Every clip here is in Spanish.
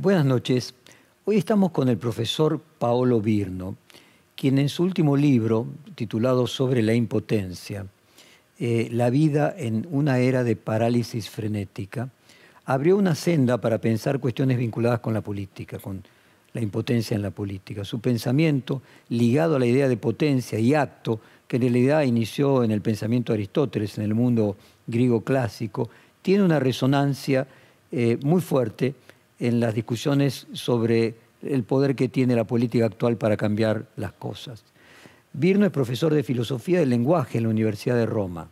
Buenas noches. Hoy estamos con el profesor Paolo Birno, quien en su último libro, titulado Sobre la impotencia, eh, La vida en una era de parálisis frenética, abrió una senda para pensar cuestiones vinculadas con la política, con la impotencia en la política. Su pensamiento, ligado a la idea de potencia y acto, que en realidad inició en el pensamiento de Aristóteles, en el mundo griego clásico, tiene una resonancia eh, muy fuerte en las discusiones sobre el poder que tiene la política actual para cambiar las cosas. Virno es profesor de filosofía del lenguaje en la Universidad de Roma.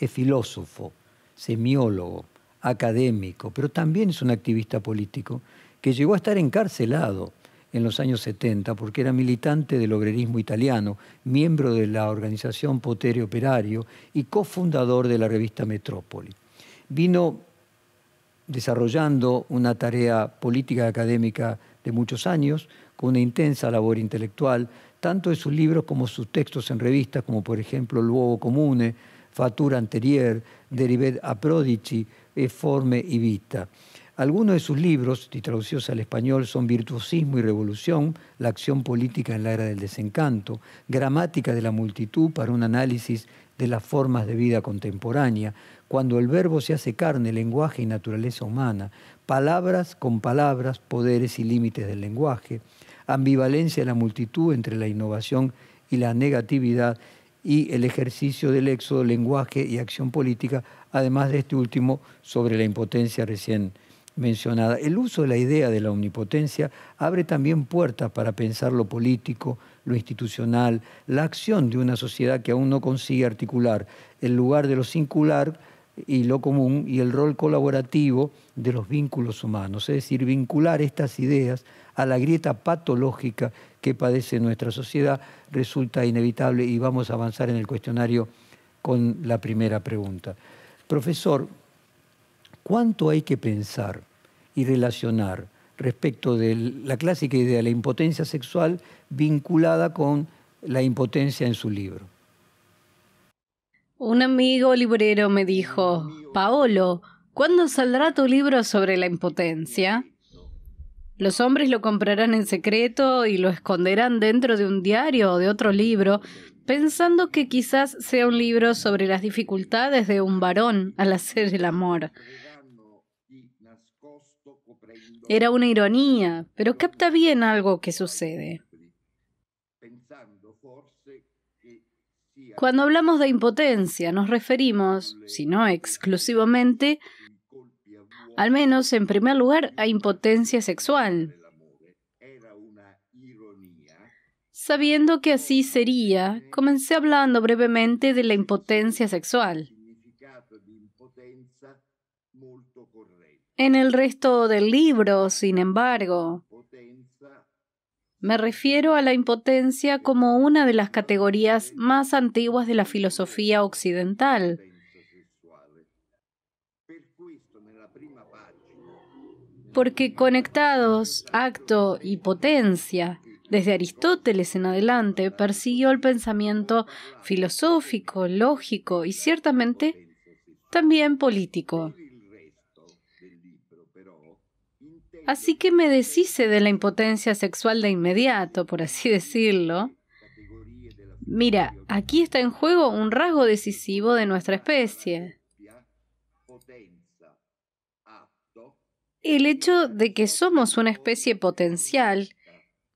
Es filósofo, semiólogo, académico, pero también es un activista político que llegó a estar encarcelado en los años 70 porque era militante del obrerismo italiano, miembro de la organización Potere Operario y cofundador de la revista Metrópoli. Vino desarrollando una tarea política académica de muchos años, con una intensa labor intelectual, tanto de sus libros como sus textos en revistas, como por ejemplo Luogo Comune, Fatura Anterior, Derivet a Prodici, e Forme y Vista*. Algunos de sus libros, traducidos al español, son Virtuosismo y Revolución, La acción política en la era del desencanto, Gramática de la multitud para un análisis de las formas de vida contemporánea, cuando el verbo se hace carne, lenguaje y naturaleza humana, palabras con palabras, poderes y límites del lenguaje, ambivalencia de la multitud entre la innovación y la negatividad y el ejercicio del éxodo, lenguaje y acción política, además de este último sobre la impotencia recién mencionada. El uso de la idea de la omnipotencia abre también puertas para pensar lo político, lo institucional, la acción de una sociedad que aún no consigue articular en lugar de lo singular, y lo común y el rol colaborativo de los vínculos humanos, es decir, vincular estas ideas a la grieta patológica que padece nuestra sociedad resulta inevitable y vamos a avanzar en el cuestionario con la primera pregunta. Profesor, ¿cuánto hay que pensar y relacionar respecto de la clásica idea de la impotencia sexual vinculada con la impotencia en su libro? Un amigo librero me dijo, Paolo, ¿cuándo saldrá tu libro sobre la impotencia? Los hombres lo comprarán en secreto y lo esconderán dentro de un diario o de otro libro, pensando que quizás sea un libro sobre las dificultades de un varón al hacer el amor. Era una ironía, pero capta bien algo que sucede. Cuando hablamos de impotencia nos referimos, si no exclusivamente, al menos en primer lugar, a impotencia sexual. Sabiendo que así sería, comencé hablando brevemente de la impotencia sexual. En el resto del libro, sin embargo, me refiero a la impotencia como una de las categorías más antiguas de la filosofía occidental. Porque conectados acto y potencia, desde Aristóteles en adelante, persiguió el pensamiento filosófico, lógico y ciertamente también político. Así que me deshice de la impotencia sexual de inmediato, por así decirlo. Mira, aquí está en juego un rasgo decisivo de nuestra especie. El hecho de que somos una especie potencial,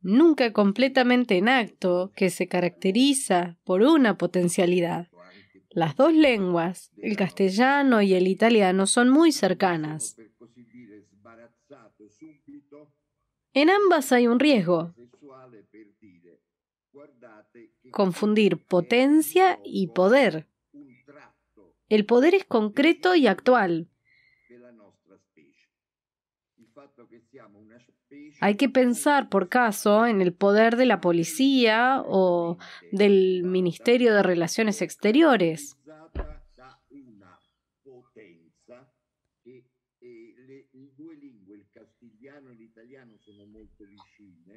nunca completamente en acto, que se caracteriza por una potencialidad. Las dos lenguas, el castellano y el italiano, son muy cercanas. En ambas hay un riesgo. Confundir potencia y poder. El poder es concreto y actual. Hay que pensar, por caso, en el poder de la policía o del Ministerio de Relaciones Exteriores.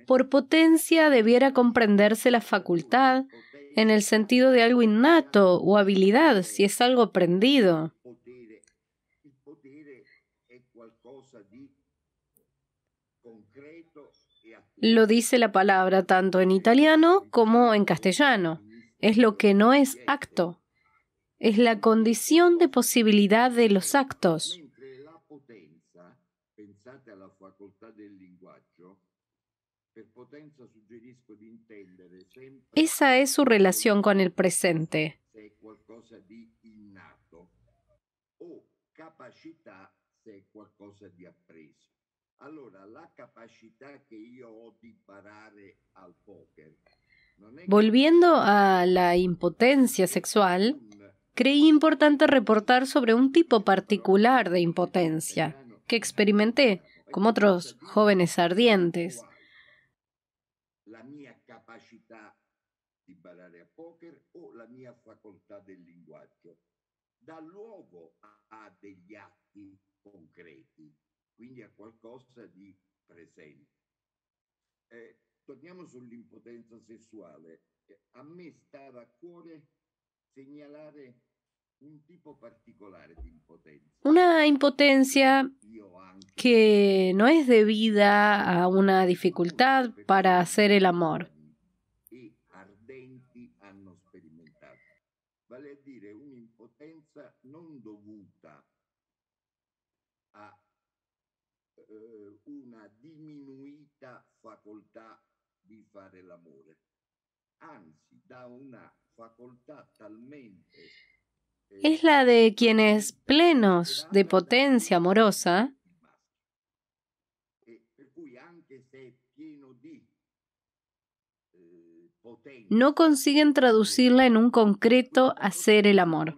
Por potencia debiera comprenderse la facultad en el sentido de algo innato o habilidad, si es algo aprendido. E lo dice la palabra tanto en italiano como en castellano. Es lo que no es acto. Es la condición de posibilidad de los actos. Esa es su relación con el presente. Volviendo a la impotencia sexual, creí importante reportar sobre un tipo particular de impotencia que experimenté, como otros jóvenes ardientes capacità di barare a poker o la mia facoltà del linguaggio, dà luogo a, degli atti concreti, quindi a qualcosa di presente. Eh, torniamo sull'impotenza sessuale. Eh, a me stava a cuore segnalare un tipo particolare di impotenza. Una impotenza che non è debida a una difficoltà per fare l'amore. violenza non dovuta a eh, una diminuita facoltà di fare l'amore, anzi da una facoltà talmente... Eh, es la de quienes plenos de potencia amorosa, e eh, no consiguen traducirla en un concreto hacer el amor.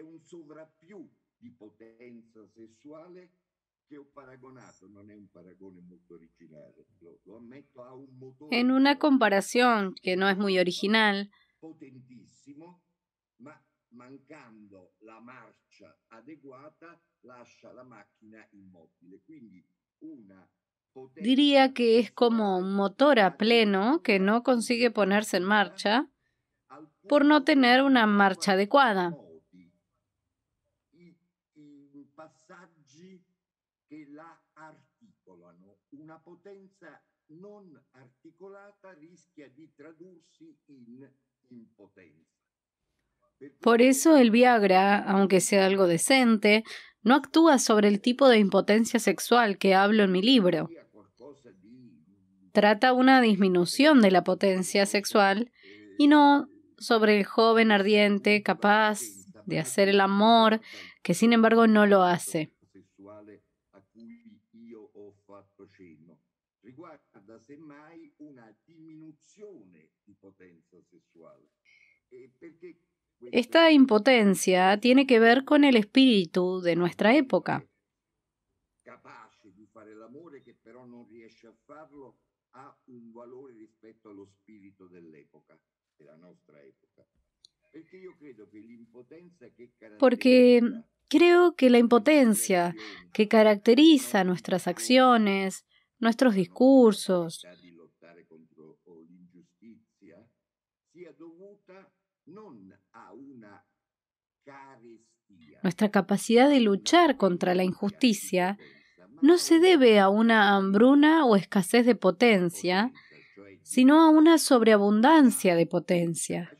è un sovrappiù di potenza sessuale che ho paragonato, non è un paragone molto originale, lo, lo ammetto, a un motore. In una comparación che no es muy original. Potentissimo, ma mancando la marcia adeguata lascia la macchina immobile. Quindi una Diría que es como un motor a pleno que no consigue ponerse en marcha por no tener una marcha adecuada. Por eso el Viagra, aunque sea algo decente, no actúa sobre el tipo de impotencia sexual que hablo en mi libro. Trata una disminución de la potencia sexual y no sobre el joven ardiente capaz de hacer el amor, que sin embargo no lo hace. E Esta impotencia tiene que ver con el espíritu de nuestra época. Porque creo que la impotencia que caracteriza nuestras acciones, nuestros discursos. Nuestra capacidad de luchar contra la injusticia no se debe a una hambruna o escasez de potencia, sino a una sobreabundancia de potencia,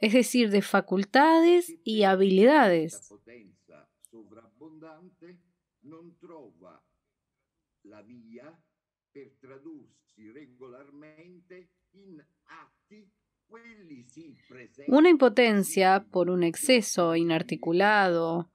es decir, de facultades y habilidades. La una impotencia por un exceso inarticulado.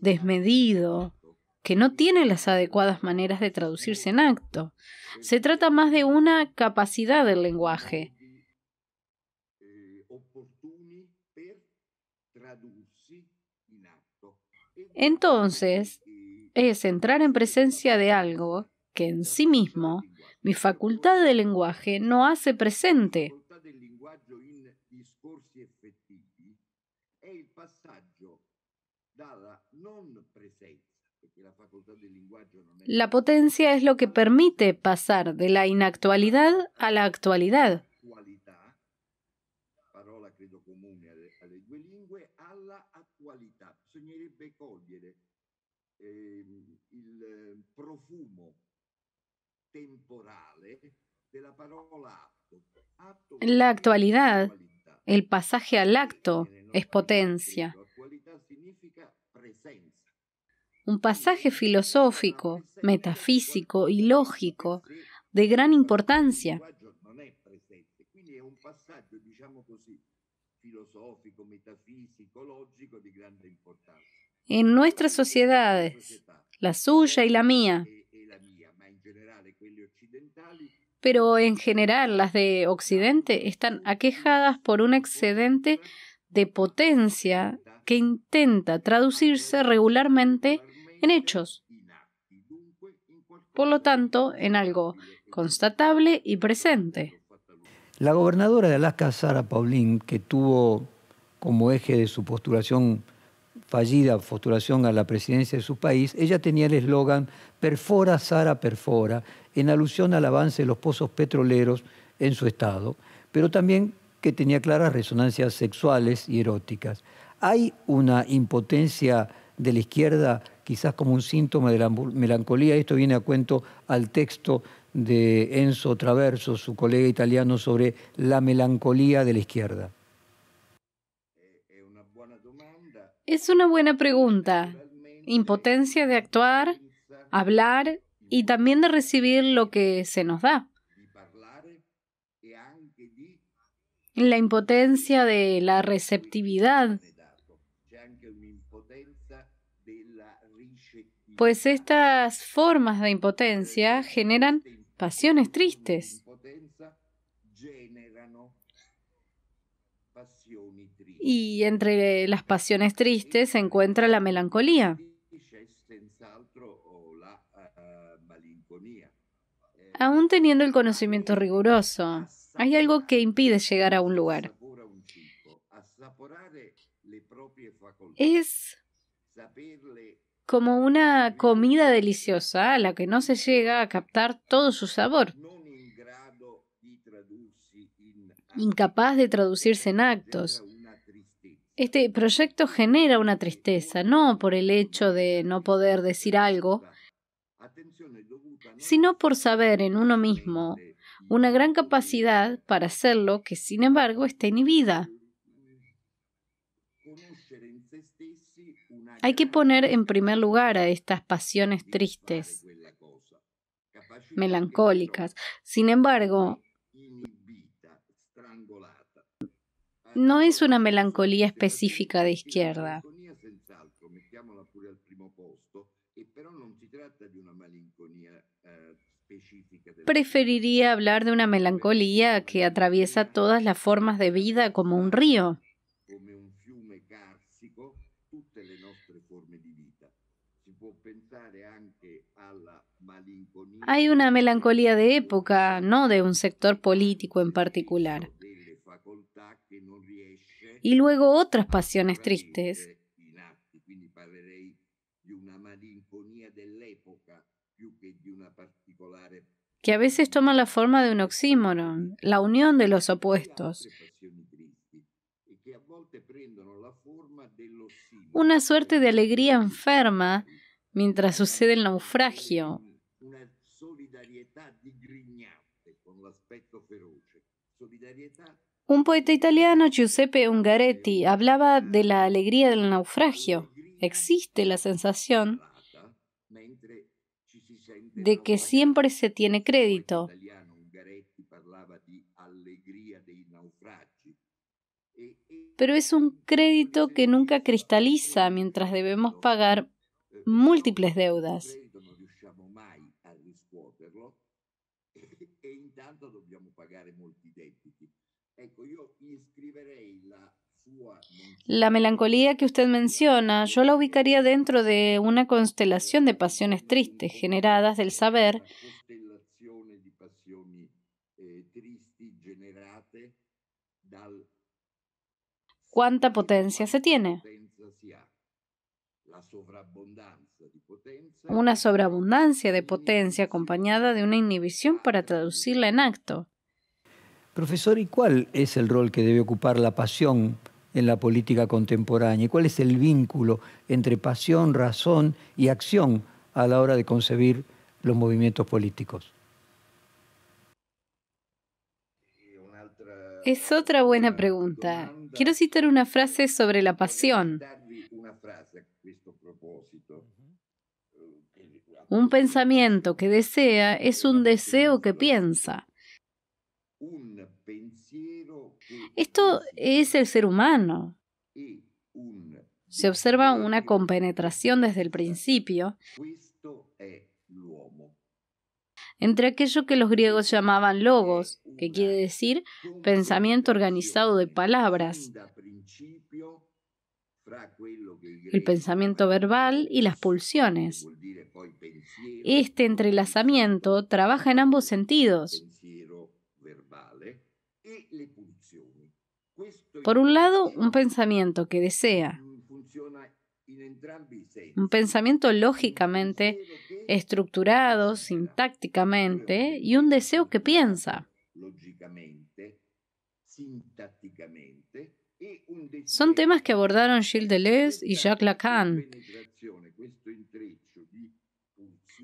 desmedido, que no tiene las adecuadas maneras de traducirse en acto. Se trata más de una capacidad del lenguaje, Entonces, es entrar en presencia de algo que en sí mismo mi facultad de lenguaje no hace presente. La potencia es lo que permite pasar de la inactualidad a la actualidad. eh, il profumo temporale della parola atto. En la actualidad, el pasaje al acto es potencia. Un pasaje filosófico, metafísico y lógico de gran importancia. filosofico, metafisico, lógico de gran importancia en nuestras sociedades, la suya y la mía, pero en general las de Occidente están aquejadas por un excedente de potencia que intenta traducirse regularmente en hechos. Por lo tanto, en algo constatable y presente. La gobernadora de Alaska, Sara Paulín, que tuvo como eje de su postulación fallida postulación a la presidencia de su país, ella tenía el eslogan Perfora Sara Perfora, en alusión al avance de los pozos petroleros en su estado, pero también que tenía claras resonancias sexuales y eróticas. Hay una impotencia de la izquierda, quizás como un síntoma de la melancolía, esto viene a cuento al texto de Enzo Traverso, su colega italiano, sobre la melancolía de la izquierda. Es una buena pregunta. Impotencia de actuar, hablar y también de recibir lo que se nos da. La impotencia de la receptividad. Pues estas formas de impotencia generan pasiones tristes. y entre las pasiones tristes se encuentra la melancolía. Aún teniendo el conocimiento riguroso, hay algo que impide llegar a un lugar. Es como una comida deliciosa a la que no se llega a captar todo su sabor, incapaz de traducirse en actos, este proyecto genera una tristeza, no por el hecho de no poder decir algo, sino por saber en uno mismo una gran capacidad para hacerlo que sin embargo está inhibida. Hay que poner en primer lugar a estas pasiones tristes, melancólicas. Sin embargo, no es una melancolía específica de izquierda. Preferiría hablar de una melancolía que atraviesa todas las formas de vida como un río. Hay una melancolía de época, no de un sector político en particular y luego otras pasiones tristes. que a veces toman la forma de un oxímoron, la unión de los opuestos. Una suerte de alegría enferma mientras sucede el naufragio. Un poeta italiano, Giuseppe Ungaretti, hablaba de la alegría del naufragio. Existe la sensación de que siempre se tiene crédito. Pero es un crédito que nunca cristaliza mientras debemos pagar múltiples deudas. La melancolía que usted menciona, yo la ubicaría dentro de una constelación de pasiones tristes generadas del saber eh, cuánta potencia se tiene. Una sobreabundancia de potencia acompañada de una inhibición para traducirla en acto. Profesor, ¿y cuál es el rol que debe ocupar la pasión en la política contemporánea? ¿Y cuál es el vínculo entre pasión, razón y acción a la hora de concebir los movimientos políticos? Es otra buena pregunta. Quiero citar una frase sobre la pasión. Un pensamiento que desea es un deseo que piensa. Esto es el ser humano. Se observa una compenetración desde el principio entre aquello que los griegos llamaban logos, que quiere decir pensamiento organizado de palabras, el pensamiento verbal y las pulsiones. Este entrelazamiento trabaja en ambos sentidos. Por un lado, un pensamiento que desea, un pensamiento lógicamente estructurado, sintácticamente, y un deseo que piensa. Son temas que abordaron Gilles Deleuze y Jacques Lacan.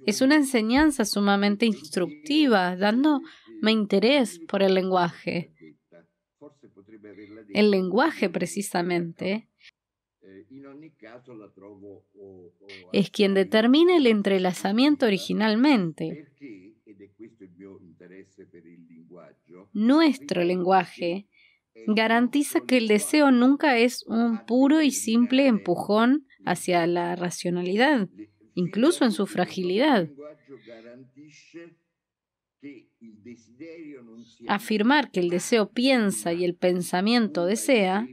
Es una enseñanza sumamente instructiva, dándome interés por el lenguaje el lenguaje precisamente, es quien determina el entrelazamiento originalmente. Nuestro lenguaje garantiza que el deseo nunca es un puro y simple empujón hacia la racionalidad, incluso en su fragilidad. Afirmar que el deseo piensa y el pensamiento desea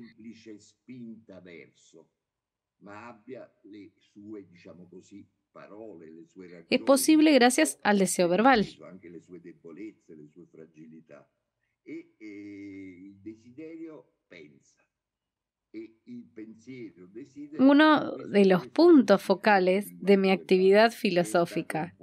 es posible gracias al deseo verbal. E, eh, e Uno de los puntos focales de mi actividad filosófica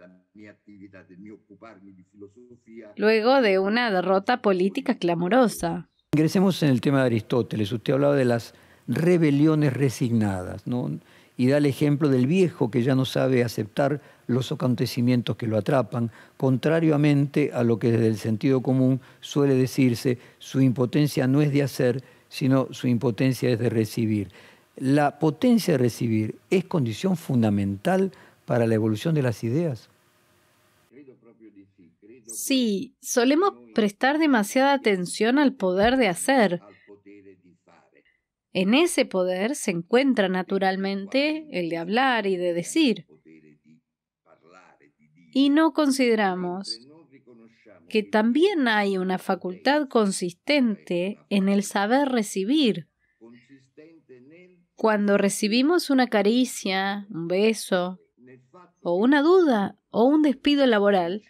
de mi actividad, de mi de filosofía. Luego de una derrota política clamorosa. Ingresemos en el tema de Aristóteles. Usted hablaba de las rebeliones resignadas, ¿no? Y da el ejemplo del viejo que ya no sabe aceptar los acontecimientos que lo atrapan, contrariamente a lo que desde el sentido común suele decirse, su impotencia no es de hacer, sino su impotencia es de recibir. La potencia de recibir es condición fundamental para la evolución de las ideas. Sí, solemos prestar demasiada atención al poder de hacer. En ese poder se encuentra naturalmente el de hablar y de decir. Y no consideramos que también hay una facultad consistente en el saber recibir. Cuando recibimos una caricia, un beso, o una duda o un despido laboral,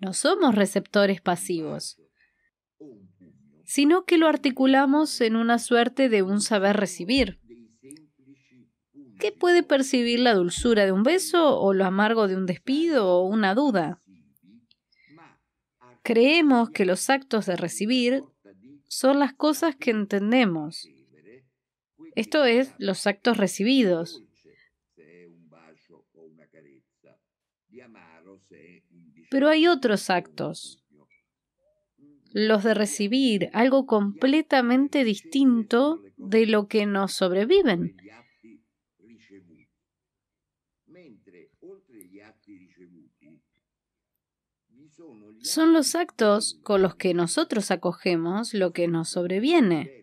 no somos receptores pasivos, sino que lo articulamos en una suerte de un saber recibir, ¿Qué puede percibir la dulzura de un beso o lo amargo de un despido o una duda. Creemos que los actos de recibir son las cosas que entendemos, esto es, los actos recibidos, Pero hay otros actos, los de recibir algo completamente distinto de lo que nos sobreviven. Son los actos con los que nosotros acogemos lo que nos sobreviene.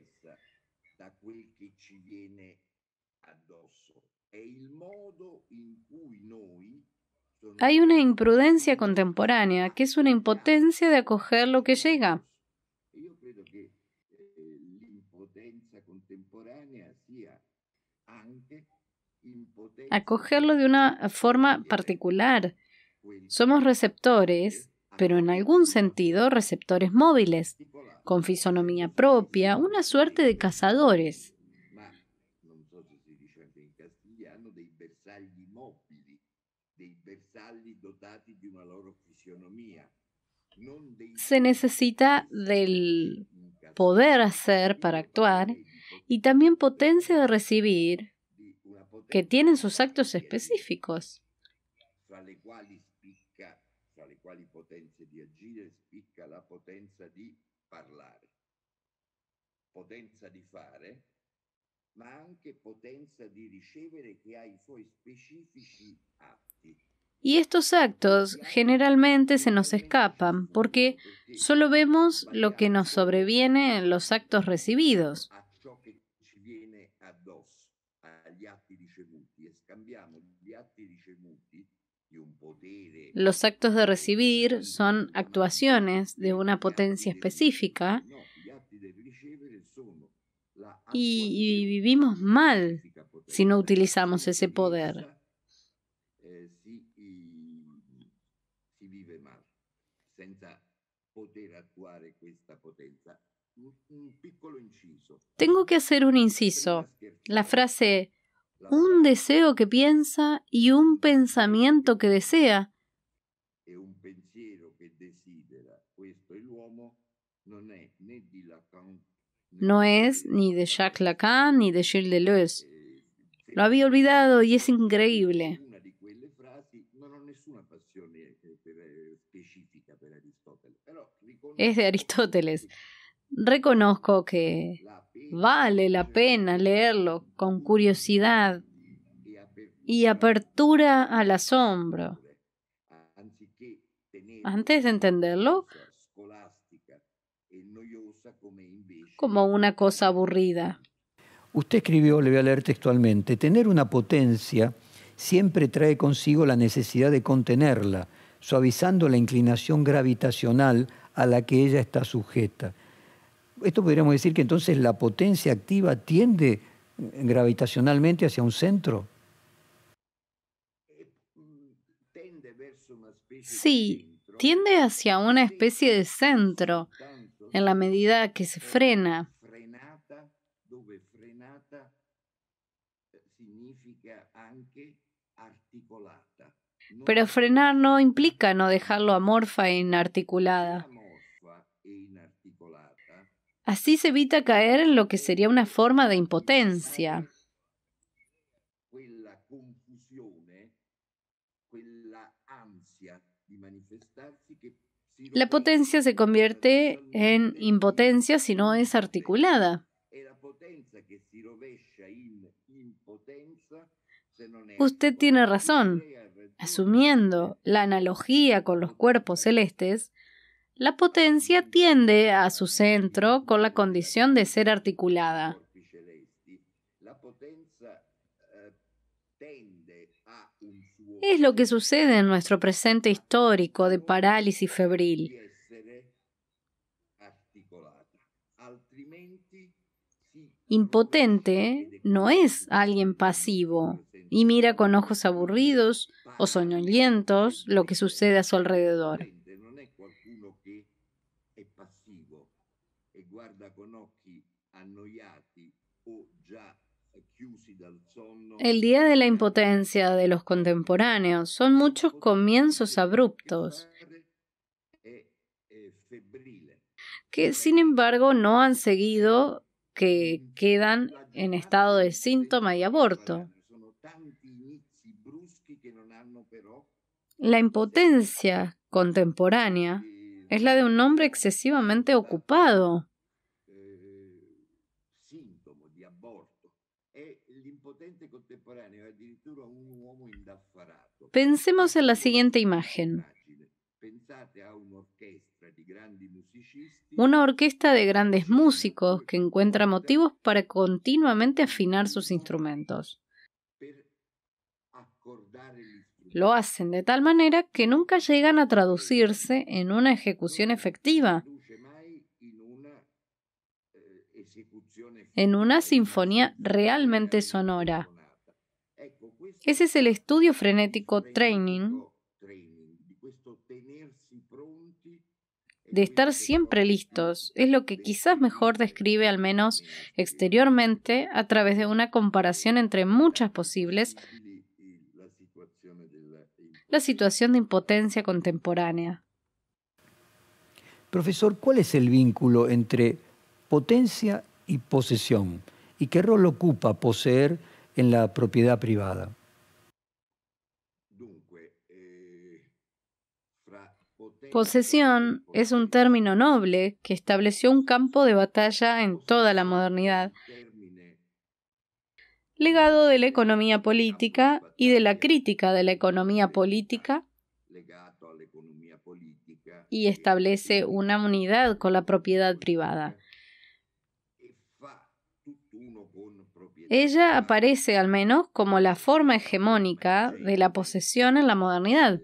hay una imprudencia contemporánea, que es una impotencia de acoger lo que llega. Eh, Acogerlo de una forma particular. Somos receptores, pero en algún sentido receptores móviles, con fisonomía propia, una suerte de cazadores. Se necesita del poder hacer para actuar y también potencia de recibir que tienen sus actos específicos. potenza di fare, ma anche potenza di ricevere che ha i suoi specifici atti. Y estos actos generalmente se nos escapan porque solo vemos lo que nos sobreviene en los actos recibidos. Los actos de recibir son actuaciones de una potencia específica y, vivimos mal si no utilizamos ese poder. Tengo que hacer un inciso. La frase un deseo que piensa y un pensamiento que desea. No es ni de Jacques Lacan ni de Gilles Deleuze. Eh, Lo había olvidado y es increíble. es de Aristóteles. Reconozco que vale la pena leerlo con curiosidad y apertura al asombro. Antes de entenderlo, como una cosa aburrida. Usted escribió, le voy a leer textualmente, tener una potencia siempre trae consigo la necesidad de contenerla, suavizando la inclinación gravitacional a la que ella está sujeta. Esto podríamos decir que entonces la potencia activa tiende gravitacionalmente hacia un centro. Sí, tiende hacia una especie de centro en la medida que se frena. Eh, significa pero frenar no implica no dejarlo amorfa e inarticulada. Así se evita caer en lo que sería una forma de impotencia. La potencia se convierte en impotencia si no es articulada. E Usted tiene razón. Asumiendo la analogía con los cuerpos celestes, la potencia tiende a su centro con la condición de ser articulada. Es lo que sucede en nuestro presente histórico de parálisis febril. Impotente no es alguien pasivo y mira con ojos aburridos o soñolientos lo que sucede a su alrededor. El día de la impotencia de los contemporáneos son muchos comienzos abruptos eh, que sin embargo no han seguido que quedan en estado de síntoma y aborto. La impotencia contemporánea es la de un hombre excesivamente ocupado. Eh, Pensemos en la siguiente imagen. Una orquesta de grandes músicos que encuentra motivos para continuamente afinar sus instrumentos. Lo hacen de tal manera que nunca llegan a traducirse en una ejecución efectiva, en una sinfonía realmente sonora. Ese es el estudio frenético training de estar siempre listos. Es lo que quizás mejor describe, al menos exteriormente, a través de una comparación entre muchas posibles, la situación de impotencia contemporánea. Profesor, ¿cuál es el vínculo entre potencia y posesión? ¿Y qué rol ocupa poseer en la propiedad privada? Eh, posesión es un término noble que estableció un campo de batalla en toda la modernidad legado de la economía política y de la crítica de la economía política y establece una unidad con la propiedad privada. Ella aparece al menos como la forma hegemónica de la posesión en la modernidad.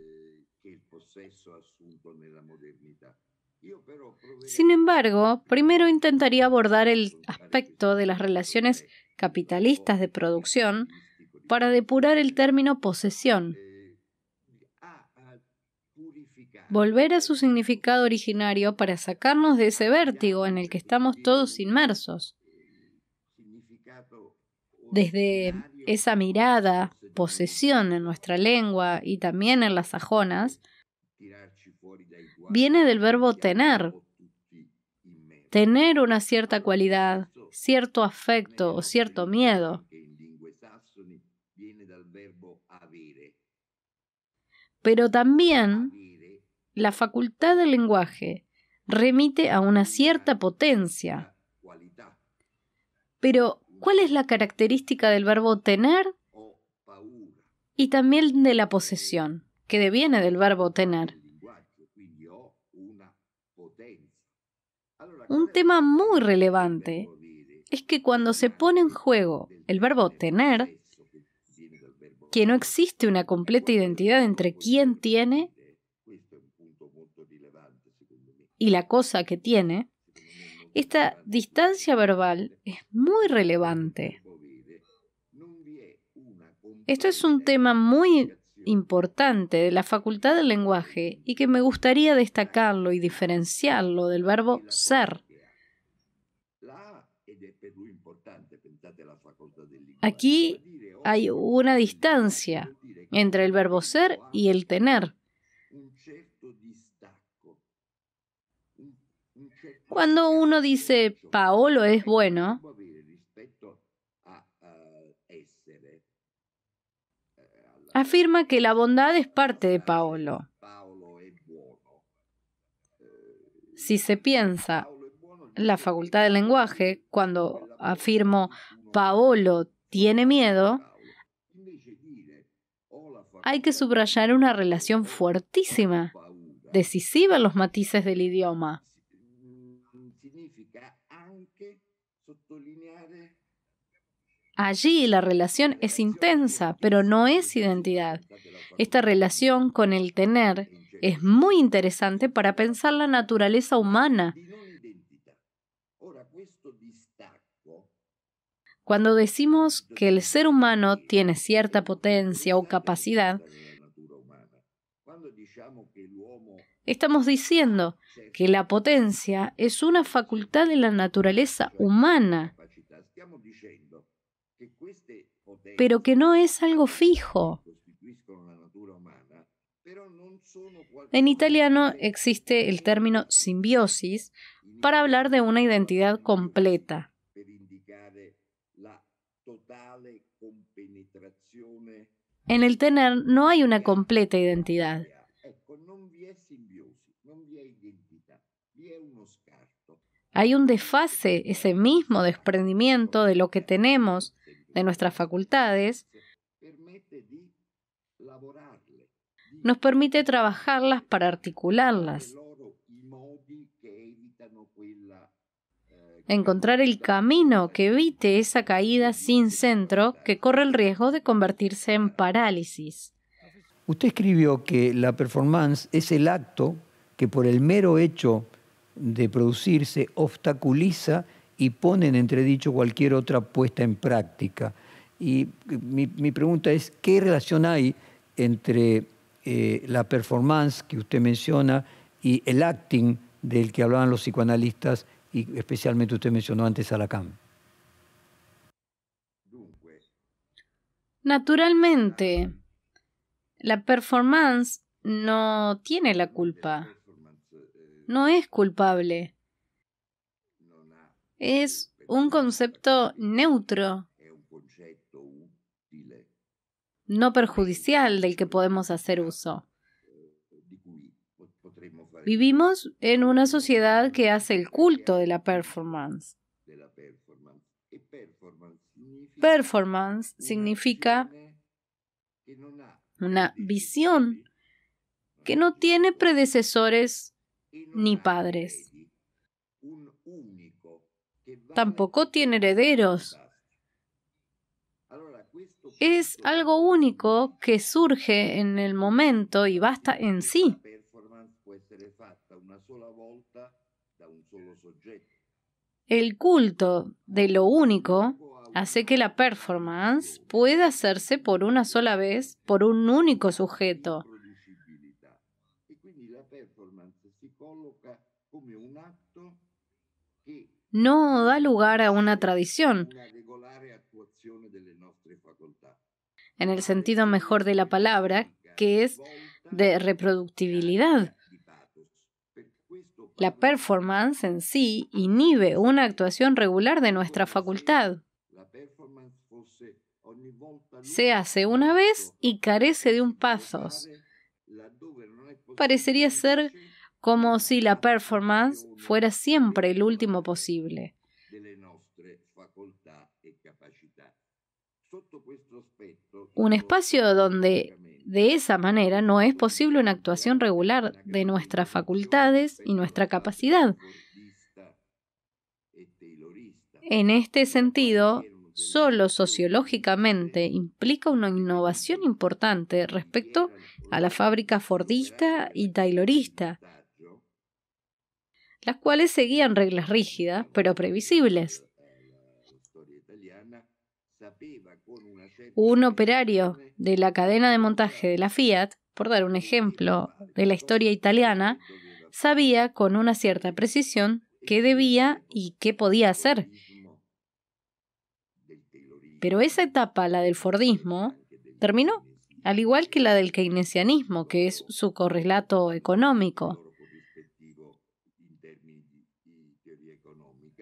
Sin embargo, primero intentaría abordar el aspecto de las relaciones capitalistas de producción para depurar el término posesión, volver a su significado originario para sacarnos de ese vértigo en el que estamos todos inmersos. Desde esa mirada, posesión en nuestra lengua y también en las sajonas, viene del verbo tener, tener una cierta cualidad, cierto afecto o cierto miedo. Pero también la facultad del lenguaje remite a una cierta potencia. Pero, ¿cuál es la característica del verbo tener? Y también de la posesión, que deviene del verbo tener. Un tema muy relevante es que cuando se pone en juego el verbo tener, que no existe una completa identidad entre quién tiene y la cosa que tiene, esta distancia verbal es muy relevante. Esto es un tema muy importante de la facultad del lenguaje y que me gustaría destacarlo y diferenciarlo del verbo ser Aquí hay una distancia entre el verbo ser y el tener. Cuando uno dice Paolo es bueno, afirma que la bondad es parte de Paolo. Si se piensa la facultad del lenguaje, cuando afirmo Paolo tiene miedo, hay que subrayar una relación fuertísima, decisiva en los matices del idioma. Allí la relación es intensa, pero no es identidad. Esta relación con el tener es muy interesante para pensar la naturaleza humana, Cuando decimos que el ser humano tiene cierta potencia o capacidad, estamos diciendo que la potencia es una facultad de la naturaleza humana, pero que no es algo fijo. En italiano existe el término simbiosis para hablar de una identidad completa. En el tener no hay una completa identidad. Eh, hay un desfase, ese mismo desprendimiento de lo que tenemos, de nuestras facultades, nos permite trabajarlas para articularlas, encontrar el camino que evite esa caída sin centro que corre el riesgo de convertirse en parálisis. Usted escribió que la performance es el acto que por el mero hecho de producirse obstaculiza y pone en entredicho cualquier otra puesta en práctica. Y mi, pregunta es, ¿qué relación hay entre eh, la performance que usted menciona y el acting del que hablaban los psicoanalistas y especialmente usted mencionó antes a Lacan. Naturalmente, la performance no tiene la culpa. No es culpable. Es un concepto neutro, no perjudicial del que podemos hacer uso. Vivimos en una sociedad que hace el culto de la performance. Performance significa una visión que no tiene predecesores ni padres. Tampoco tiene herederos. Es algo único que surge en el momento y basta en sí. El culto de lo único hace que la performance pueda hacerse por una sola vez por un único sujeto. E no da lugar a una tradición, en el sentido mejor de la palabra, que es de reproductibilidad. La performance en sí inhibe una actuación regular de nuestra facultad. Se hace una vez y carece de un pasos. Parecería ser como si la performance fuera siempre el último posible. Un espacio donde de esa manera no es posible una actuación regular de nuestras facultades y nuestra capacidad. En este sentido, solo sociológicamente implica una innovación importante respecto a la fábrica fordista y taylorista, las cuales seguían reglas rígidas pero previsibles. Un operario de la cadena de montaje de la Fiat, por dar un ejemplo de la historia italiana, sabía con una cierta precisión qué debía y qué podía hacer. Pero esa etapa, la del Fordismo, terminó, al igual que la del keynesianismo, que es su correlato económico.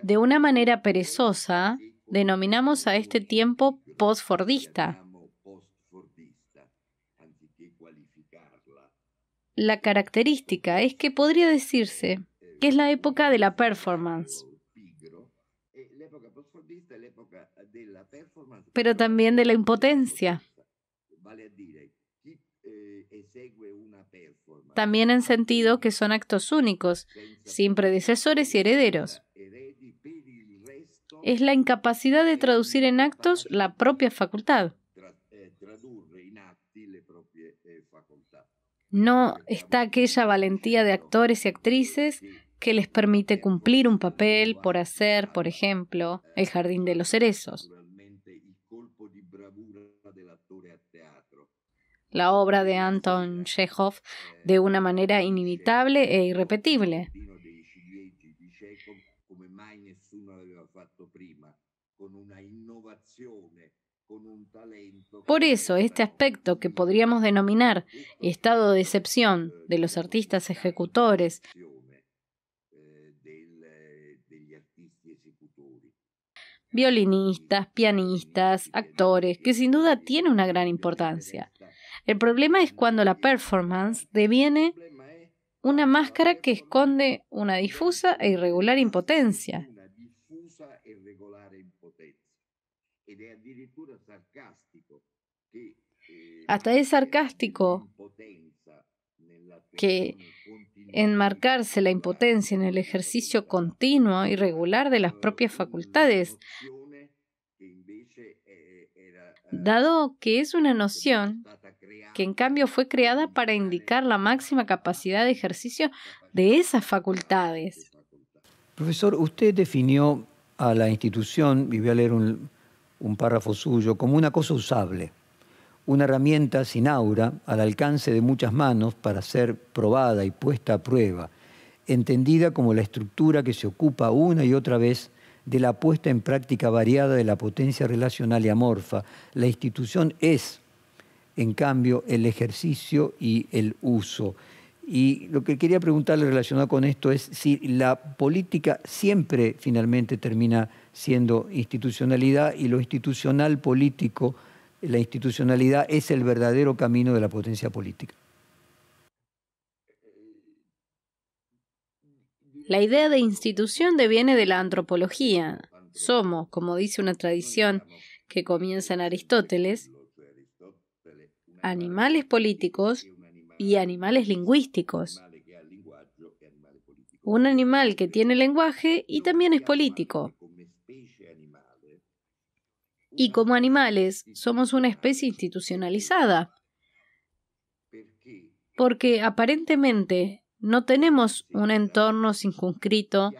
De una manera perezosa, denominamos a este tiempo postfordista. La característica es que podría decirse que es la época de la performance, pero también de la impotencia. También en sentido que son actos únicos, sin predecesores y herederos es la incapacidad de traducir en actos la propia facultad. No está aquella valentía de actores y actrices que les permite cumplir un papel por hacer, por ejemplo, El Jardín de los Cerezos. La obra de Anton Chekhov de una manera inevitable e irrepetible. Por eso, este aspecto que podríamos denominar estado de excepción de los artistas ejecutores eh, violinistas, pianistas, actores, que sin duda tiene una gran importancia. El problema es cuando la performance deviene una máscara que esconde una difusa e irregular impotencia. E eh, Hasta es sarcástico que enmarcarse la impotencia en el ejercicio continuo y regular de las propias facultades, eh, eh, dado que es una noción que en cambio fue creada para indicar la máxima capacidad de ejercicio de esas facultades. Profesor, usted definió a la institución, y a leer un, un párrafo suyo, como una cosa usable, una herramienta sin aura al alcance de muchas manos para ser probada y puesta a prueba, entendida como la estructura que se ocupa una y otra vez de la puesta en práctica variada de la potencia relacional y amorfa. La institución es, en cambio, el ejercicio y el uso. Y lo que quería preguntarle relacionado con esto es si la política siempre finalmente termina siendo institucionalidad y lo institucional político, la institucionalidad es el verdadero camino de la potencia política. La idea de institución deviene de la antropología. Somos, como dice una tradición que comienza en Aristóteles, animales políticos y animales lingüísticos. Un animal que tiene lenguaje y también es político. Y como animales, somos una especie institucionalizada, porque aparentemente no tenemos un entorno circunscrito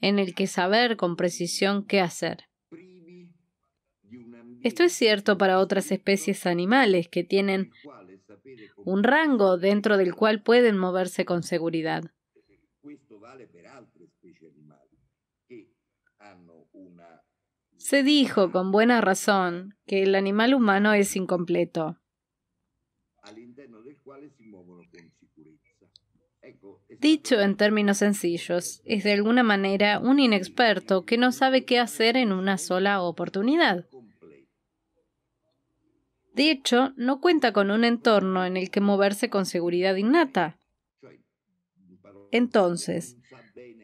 en el que saber con precisión qué hacer. Esto es cierto para otras especies animales que tienen un rango dentro del cual pueden moverse con seguridad. Se dijo con buena razón que el animal humano es incompleto. Dicho en términos sencillos, es de alguna manera un inexperto que no sabe qué hacer en una sola oportunidad. De hecho, no cuenta con un entorno en el que moverse con seguridad innata. Entonces,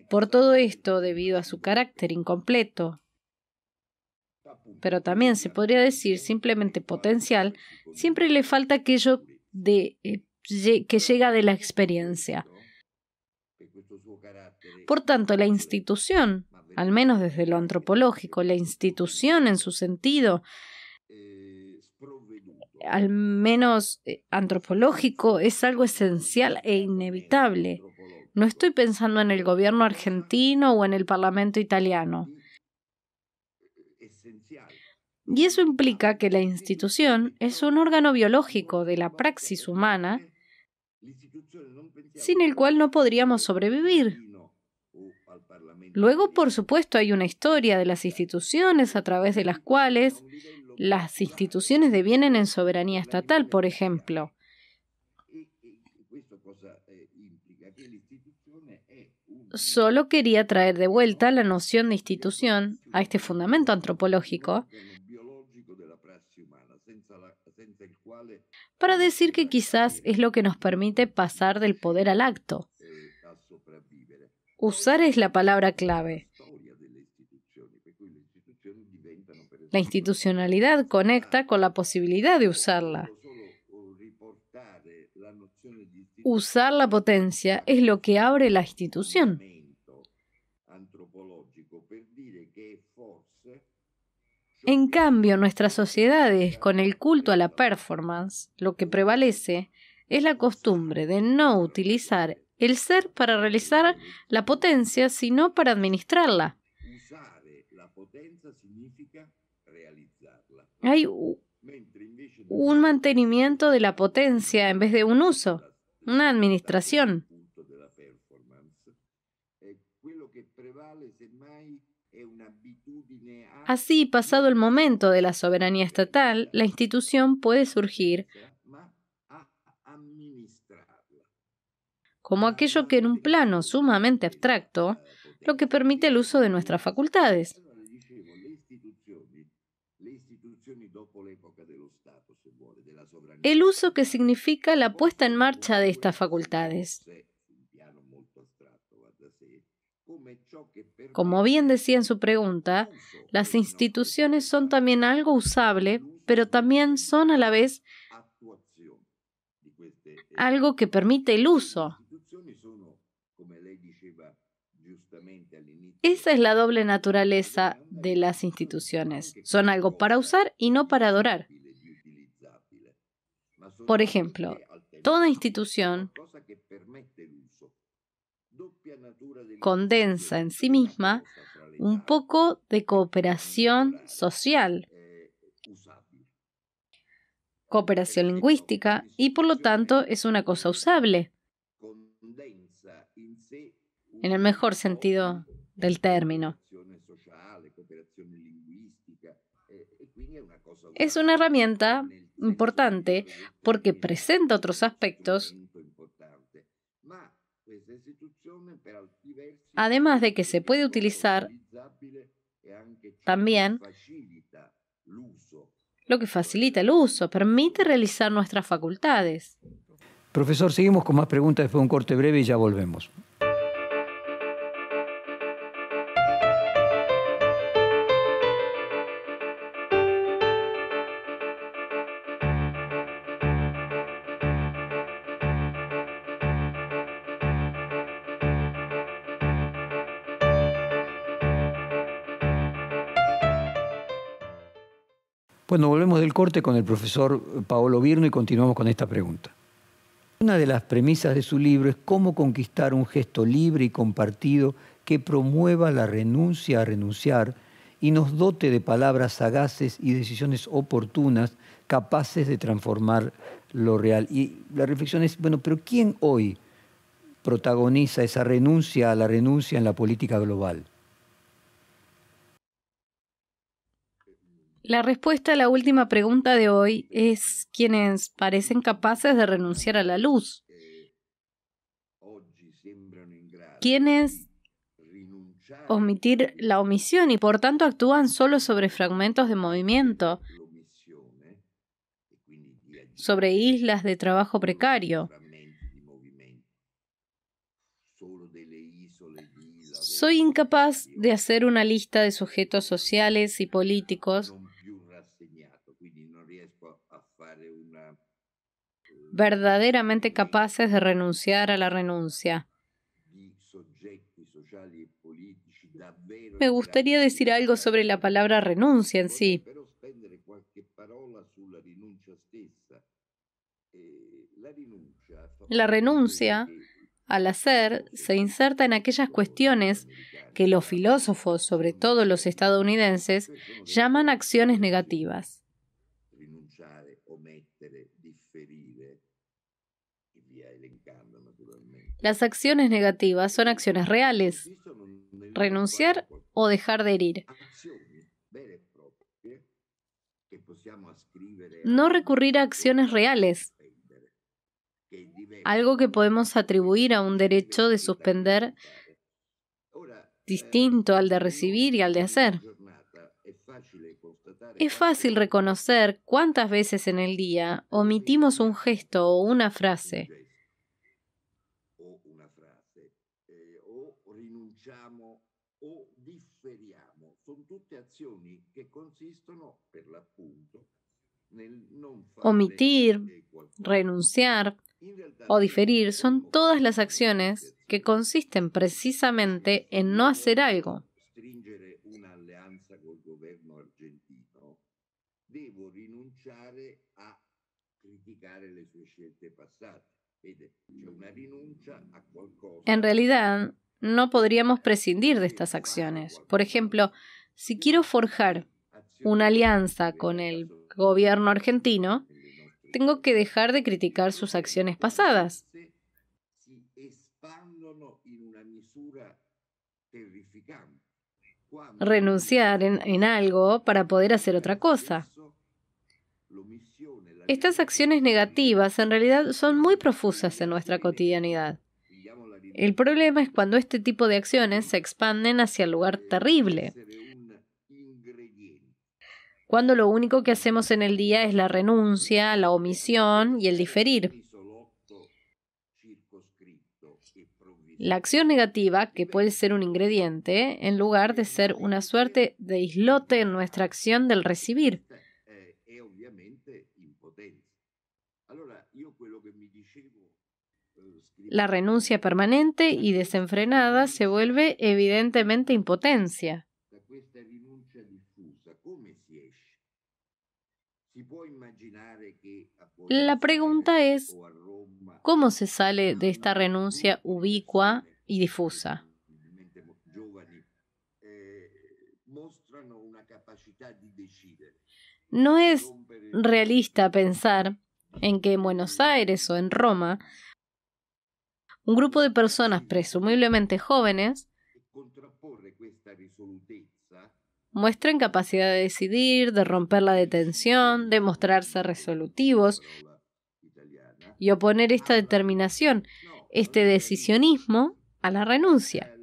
por todo esto, debido a su carácter incompleto, pero también se podría decir simplemente potencial, siempre le falta aquello eh, que llega de la experiencia. Por tanto, la institución, al menos desde lo antropológico, la institución en su sentido, al menos eh, antropológico, es algo esencial e inevitable. No estoy pensando en el gobierno argentino o en el parlamento italiano y eso implica que la institución es un órgano biológico de la praxis humana sin el cual no podríamos sobrevivir. Luego, por supuesto, hay una historia de las instituciones a través de las cuales las instituciones devienen en soberanía estatal, por ejemplo. Solo quería traer de vuelta la noción de institución a este fundamento antropológico para decir que quizás es lo que nos permite pasar del poder al acto. Usar es la palabra clave. La institucionalidad conecta con la posibilidad de usarla. usar la potencia es lo que abre la institución. En cambio, nuestras sociedades, con el culto a la performance, lo que prevalece es la costumbre de no utilizar el ser para realizar la potencia, sino para administrarla. Hay un mantenimiento de la potencia en vez de un uso una administración. Así, pasado el momento de la soberanía estatal, la institución puede surgir como aquello que en un plano sumamente abstracto, lo que permite el uso de nuestras facultades. el uso que significa la puesta en marcha de estas facultades. Como bien decía en su pregunta, las instituciones son también algo usable, pero también son a la vez algo que permite el uso. Esa es la doble naturaleza de las instituciones. Son algo para usar y no para adorar. Por ejemplo, toda institución condensa en sí misma un poco de cooperación social, cooperación lingüística y por lo tanto es una cosa usable en el mejor sentido del término. Eh, eh, es una herramienta importante porque presenta otros aspectos, pues, además de que se puede utilizar e también lo que facilita el uso, permite realizar nuestras facultades. Profesor, seguimos con más preguntas después de un corte breve y ya volvemos. Bueno, volvemos del corte con el profesor Paolo Virno y continuamos con esta pregunta. Una de las premisas de su libro es cómo conquistar un gesto libre y compartido que promueva la renuncia a renunciar y nos dote de palabras sagaces y decisiones oportunas capaces de transformar lo real. Y la reflexión es, bueno, pero ¿quién hoy protagoniza esa renuncia a la renuncia en la política global? La respuesta a la última pregunta de hoy es quienes parecen capaces de renunciar a la luz. Quienes omitir la omisión y por tanto actúan solo sobre fragmentos de movimiento, sobre islas de trabajo precario. Soy incapaz de hacer una lista de sujetos sociales y políticos verdaderamente capaces de renunciar a la renuncia. Me gustaría decir algo sobre la palabra renuncia en sí. La renuncia, al hacer, se inserta en aquellas cuestiones que los filósofos, sobre todo los estadounidenses, llaman acciones negativas. Las acciones negativas son acciones reales. Renunciar o dejar de herir. ¿eh? ¿eh? Pues no recurrir a acciones reales. Algo que podemos atribuir a un derecho de suspender distinto al de eh, recibir y al de hacer. Es fácil reconocer cuántas veces en el día omitimos un gesto o una frase Omitir, renunciar o diferir son todas las acciones que consisten precisamente en no hacer algo. En realidad, no podríamos prescindir de estas acciones. Por ejemplo, si quiero forjar una alianza con el gobierno argentino, tengo que dejar de criticar sus acciones pasadas. Renunciar en, en, algo para poder hacer otra cosa. Estas acciones negativas en realidad son muy profusas en nuestra cotidianidad. El problema es cuando este tipo de acciones se expanden hacia el lugar terrible, cuando lo único que hacemos en el día es la renuncia, la omisión y el diferir. La acción negativa, que puede ser un ingrediente, en lugar de ser una suerte de islote en nuestra acción del recibir. La renuncia permanente y desenfrenada se vuelve evidentemente impotencia. La pregunta es, ¿cómo se sale de esta renuncia ubicua y difusa? No es realista pensar en que en Buenos Aires o en Roma un grupo de personas presumiblemente jóvenes muestra incapacidad de decidir, de romper la detención, de mostrarse resolutivos y oponer esta determinación, este decisionismo, a la renuncia.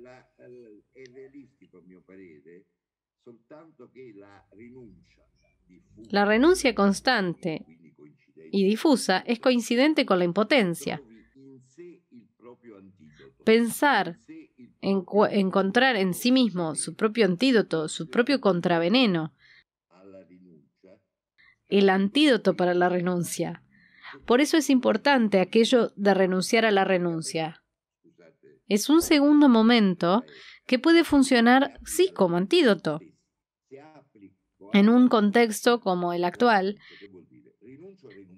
La renuncia constante y difusa es coincidente con la impotencia. Pensar encontrar en sí mismo su propio antídoto, su propio contraveneno, el antídoto para la renuncia. Por eso es importante aquello de renunciar a la renuncia. Es un segundo momento que puede funcionar, sí, como antídoto. En un contexto como el actual,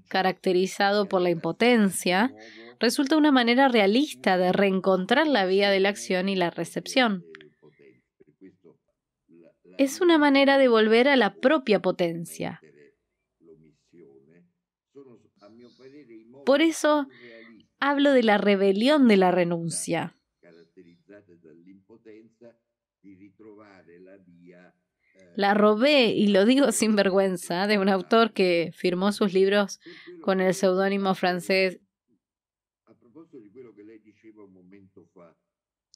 caracterizado por la impotencia, resulta una manera realista de reencontrar la vía de la acción y la recepción. Es una manera de volver a la propia potencia. Por eso hablo de la rebelión de la renuncia. La robé, y lo digo sin vergüenza, de un autor que firmó sus libros con el seudónimo francés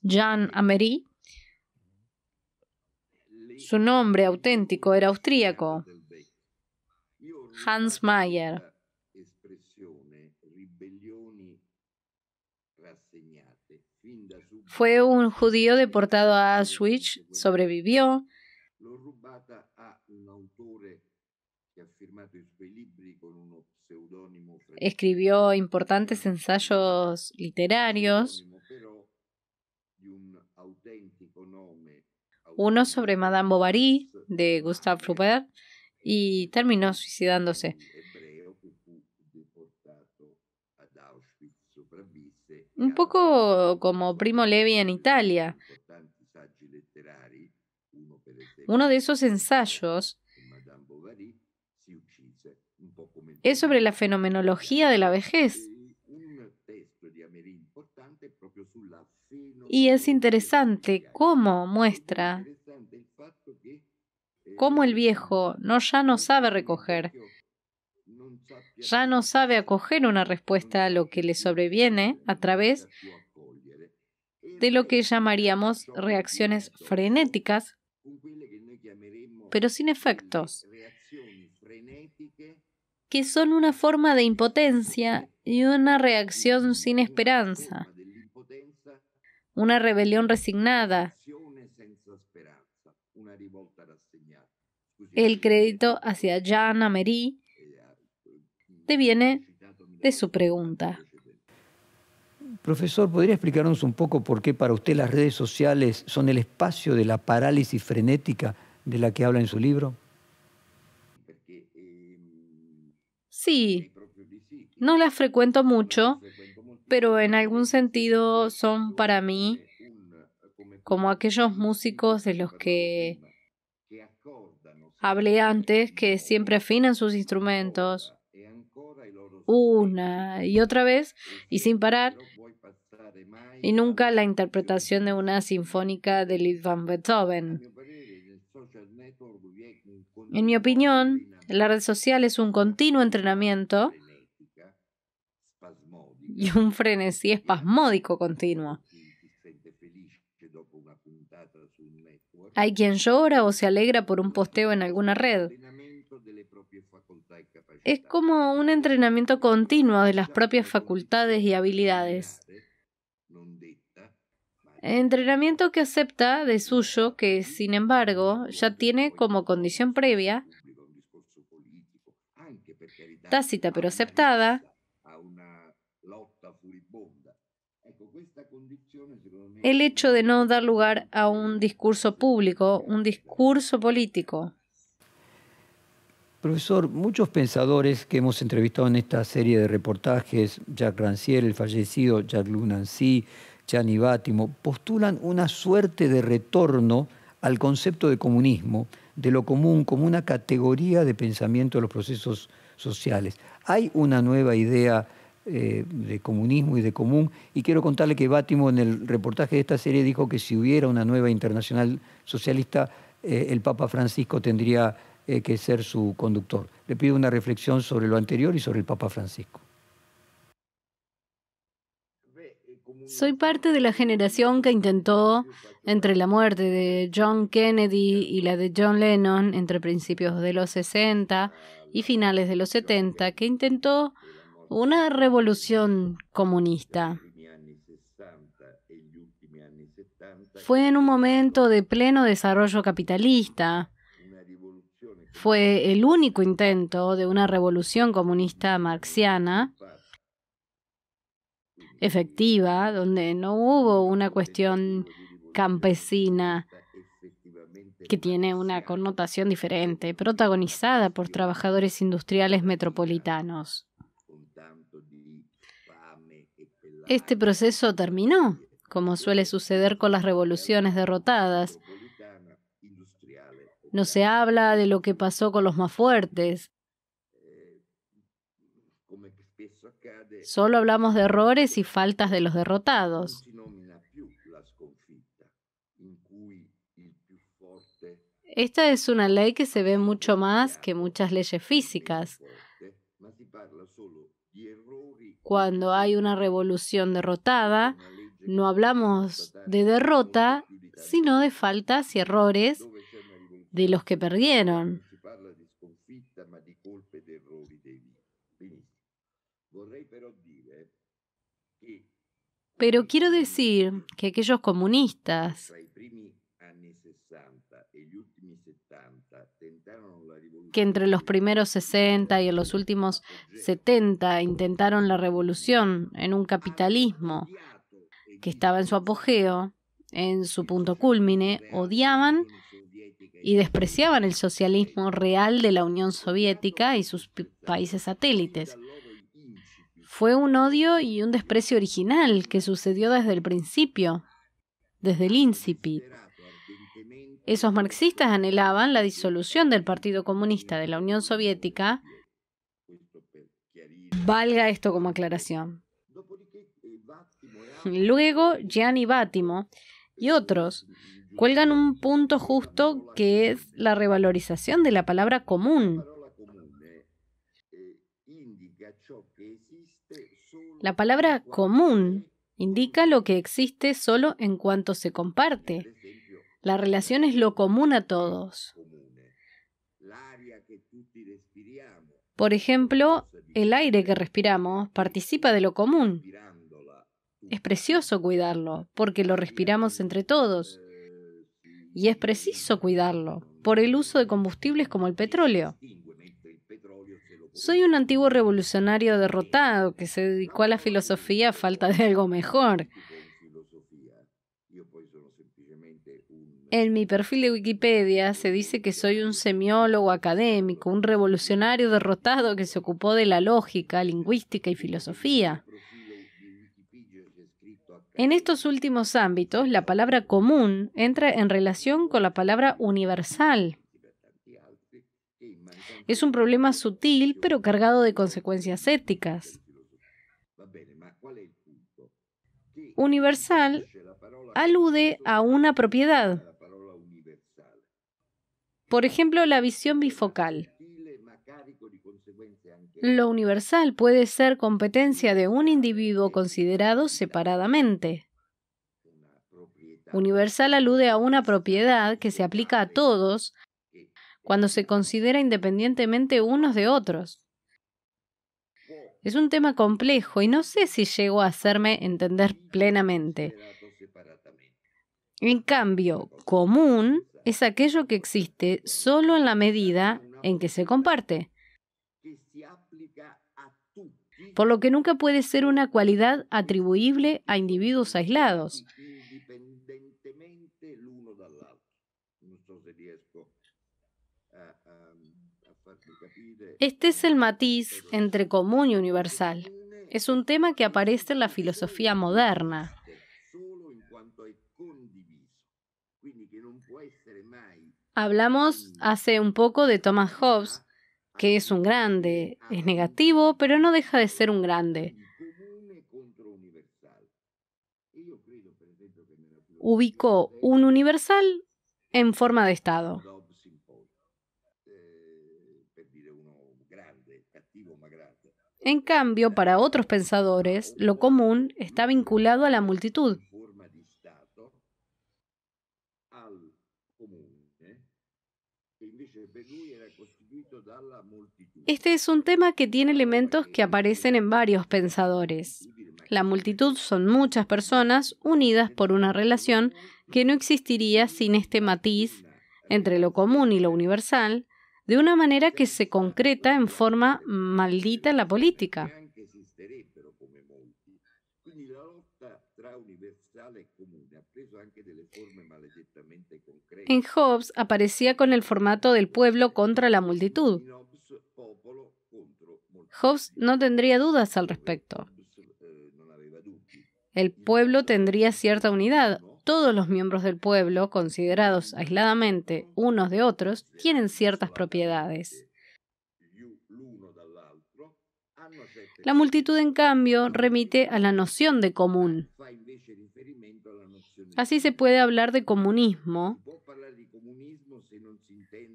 Jean Amery. Su nombre auténtico era austríaco, Hans Mayer. Fue un judío deportado a Auschwitz, sobrevivió. Escribió importantes ensayos literarios. uno sobre Madame Bovary de Gustave Flaubert y terminó suicidándose. Un poco como Primo Levi en Italia. Uno de esos ensayos es sobre la fenomenología de la vejez. Y es interesante cómo muestra cómo el viejo no ya no sabe recoger, ya no sabe acoger una respuesta a lo que le sobreviene a través de lo que llamaríamos reacciones frenéticas, pero sin efectos, que son una forma de impotencia y una reacción sin esperanza una rebelión resignada. El crédito hacia Jean te deviene de su pregunta. Profesor, ¿podría explicarnos un poco por qué para usted las redes sociales son el espacio de la parálisis frenética de la que habla en su libro? Sí, no las frecuento mucho pero en algún sentido son para mí como aquellos músicos de los que hablé antes, que siempre afinan sus instrumentos una y otra vez y sin parar, y nunca la interpretación de una sinfónica de Ludwig van Beethoven. En mi opinión, la red social es un continuo entrenamiento y un frenesí espasmódico continuo. Hay quien llora o se alegra por un posteo en alguna red. Es como un entrenamiento continuo de las propias facultades y habilidades. Entrenamiento que acepta de suyo que, sin embargo, ya tiene como condición previa, tácita pero aceptada, el hecho de no dar lugar a un discurso público, un discurso político. Profesor, muchos pensadores que hemos entrevistado en esta serie de reportajes, Jacques Rancière, el fallecido, Jacques Lunancy, Gianni Bátimo, postulan una suerte de retorno al concepto de comunismo, de lo común, como una categoría de pensamiento de los procesos sociales. ¿Hay una nueva idea? Eh, de comunismo y de común. Y quiero contarle que Bátimo en el reportaje de esta serie dijo que si hubiera una nueva internacional socialista, eh, el Papa Francisco tendría eh, que ser su conductor. Le pido una reflexión sobre lo anterior y sobre el Papa Francisco. Soy parte de la generación que intentó, entre la muerte de John Kennedy y la de John Lennon, entre principios de los 60 y finales de los 70, que intentó una revolución comunista. Fue en un momento de pleno desarrollo capitalista. Fue el único intento de una revolución comunista marxiana efectiva, donde no hubo una cuestión campesina que tiene una connotación diferente, protagonizada por trabajadores industriales metropolitanos. Este proceso terminó, como suele suceder con las revoluciones derrotadas. No se habla de lo que pasó con los más fuertes. Solo hablamos de errores y faltas de los derrotados. Esta es una ley que se ve mucho más que muchas leyes físicas. Cuando hay una revolución derrotada, no hablamos de derrota, sino de faltas y errores de los que perdieron. Eh, pero quiero decir que aquellos comunistas que entre los primeros 60 y los últimos 70 intentaron la revolución en un capitalismo que estaba en su apogeo, en su punto culmine, odiaban y despreciaban el socialismo real de la Unión Soviética y sus países satélites. Fue un odio y un desprecio original que sucedió desde el principio, desde el incipit. Esos marxistas anhelaban la disolución del Partido Comunista de la Unión Soviética. Valga esto como aclaración. Luego, Gianni Bátimo y otros cuelgan un punto justo que es la revalorización de la palabra común. La palabra común indica lo que existe solo en cuanto se comparte la relación es lo común a todos. Por ejemplo, el aire que respiramos participa de lo común. Es precioso cuidarlo, porque lo respiramos entre todos. Y es preciso cuidarlo, por el uso de combustibles como el petróleo. Soy un antiguo revolucionario derrotado que se dedicó a la filosofía a falta de algo mejor. En mi perfil de Wikipedia se dice que soy un semiólogo académico, un revolucionario derrotado que se ocupó de la lógica, lingüística y filosofía. En estos últimos ámbitos, la palabra común entra en relación con la palabra universal. Es un problema sutil, pero cargado de consecuencias éticas. Universal alude a una propiedad, por ejemplo, la visión bifocal. Lo universal puede ser competencia de un individuo considerado separadamente. Universal alude a una propiedad que se aplica a todos cuando se considera independientemente unos de otros. Es un tema complejo y no sé si llego a hacerme entender plenamente. En cambio, común es aquello que existe solo en la medida en que se comparte, por lo que nunca puede ser una cualidad atribuible a individuos aislados. Ah, ah, ah, este es el matiz entre común y universal. Es un tema que aparece en la filosofía moderna. Hablamos mm. hace un poco de Thomas Hobbes, que es un grande, es negativo, pero no deja de ser un grande. Ubicó un universal en forma de Estado. En cambio, para otros pensadores, lo común está vinculado a la multitud. Este es un tema que tiene elementos que aparecen en varios pensadores. La multitud son muchas personas unidas por una relación que no existiría sin este matiz entre lo común y lo universal, de una manera que se concreta en forma maldita la política. En Hobbes aparecía con el formato del pueblo contra la multitud. Hobbes no tendría dudas al respecto. Eh, el pueblo tendría cierta unidad. Todos los miembros del pueblo, considerados aisladamente unos de otros, tienen ciertas propiedades. La multitud, en cambio, remite a la noción de común. Así se puede hablar de comunismo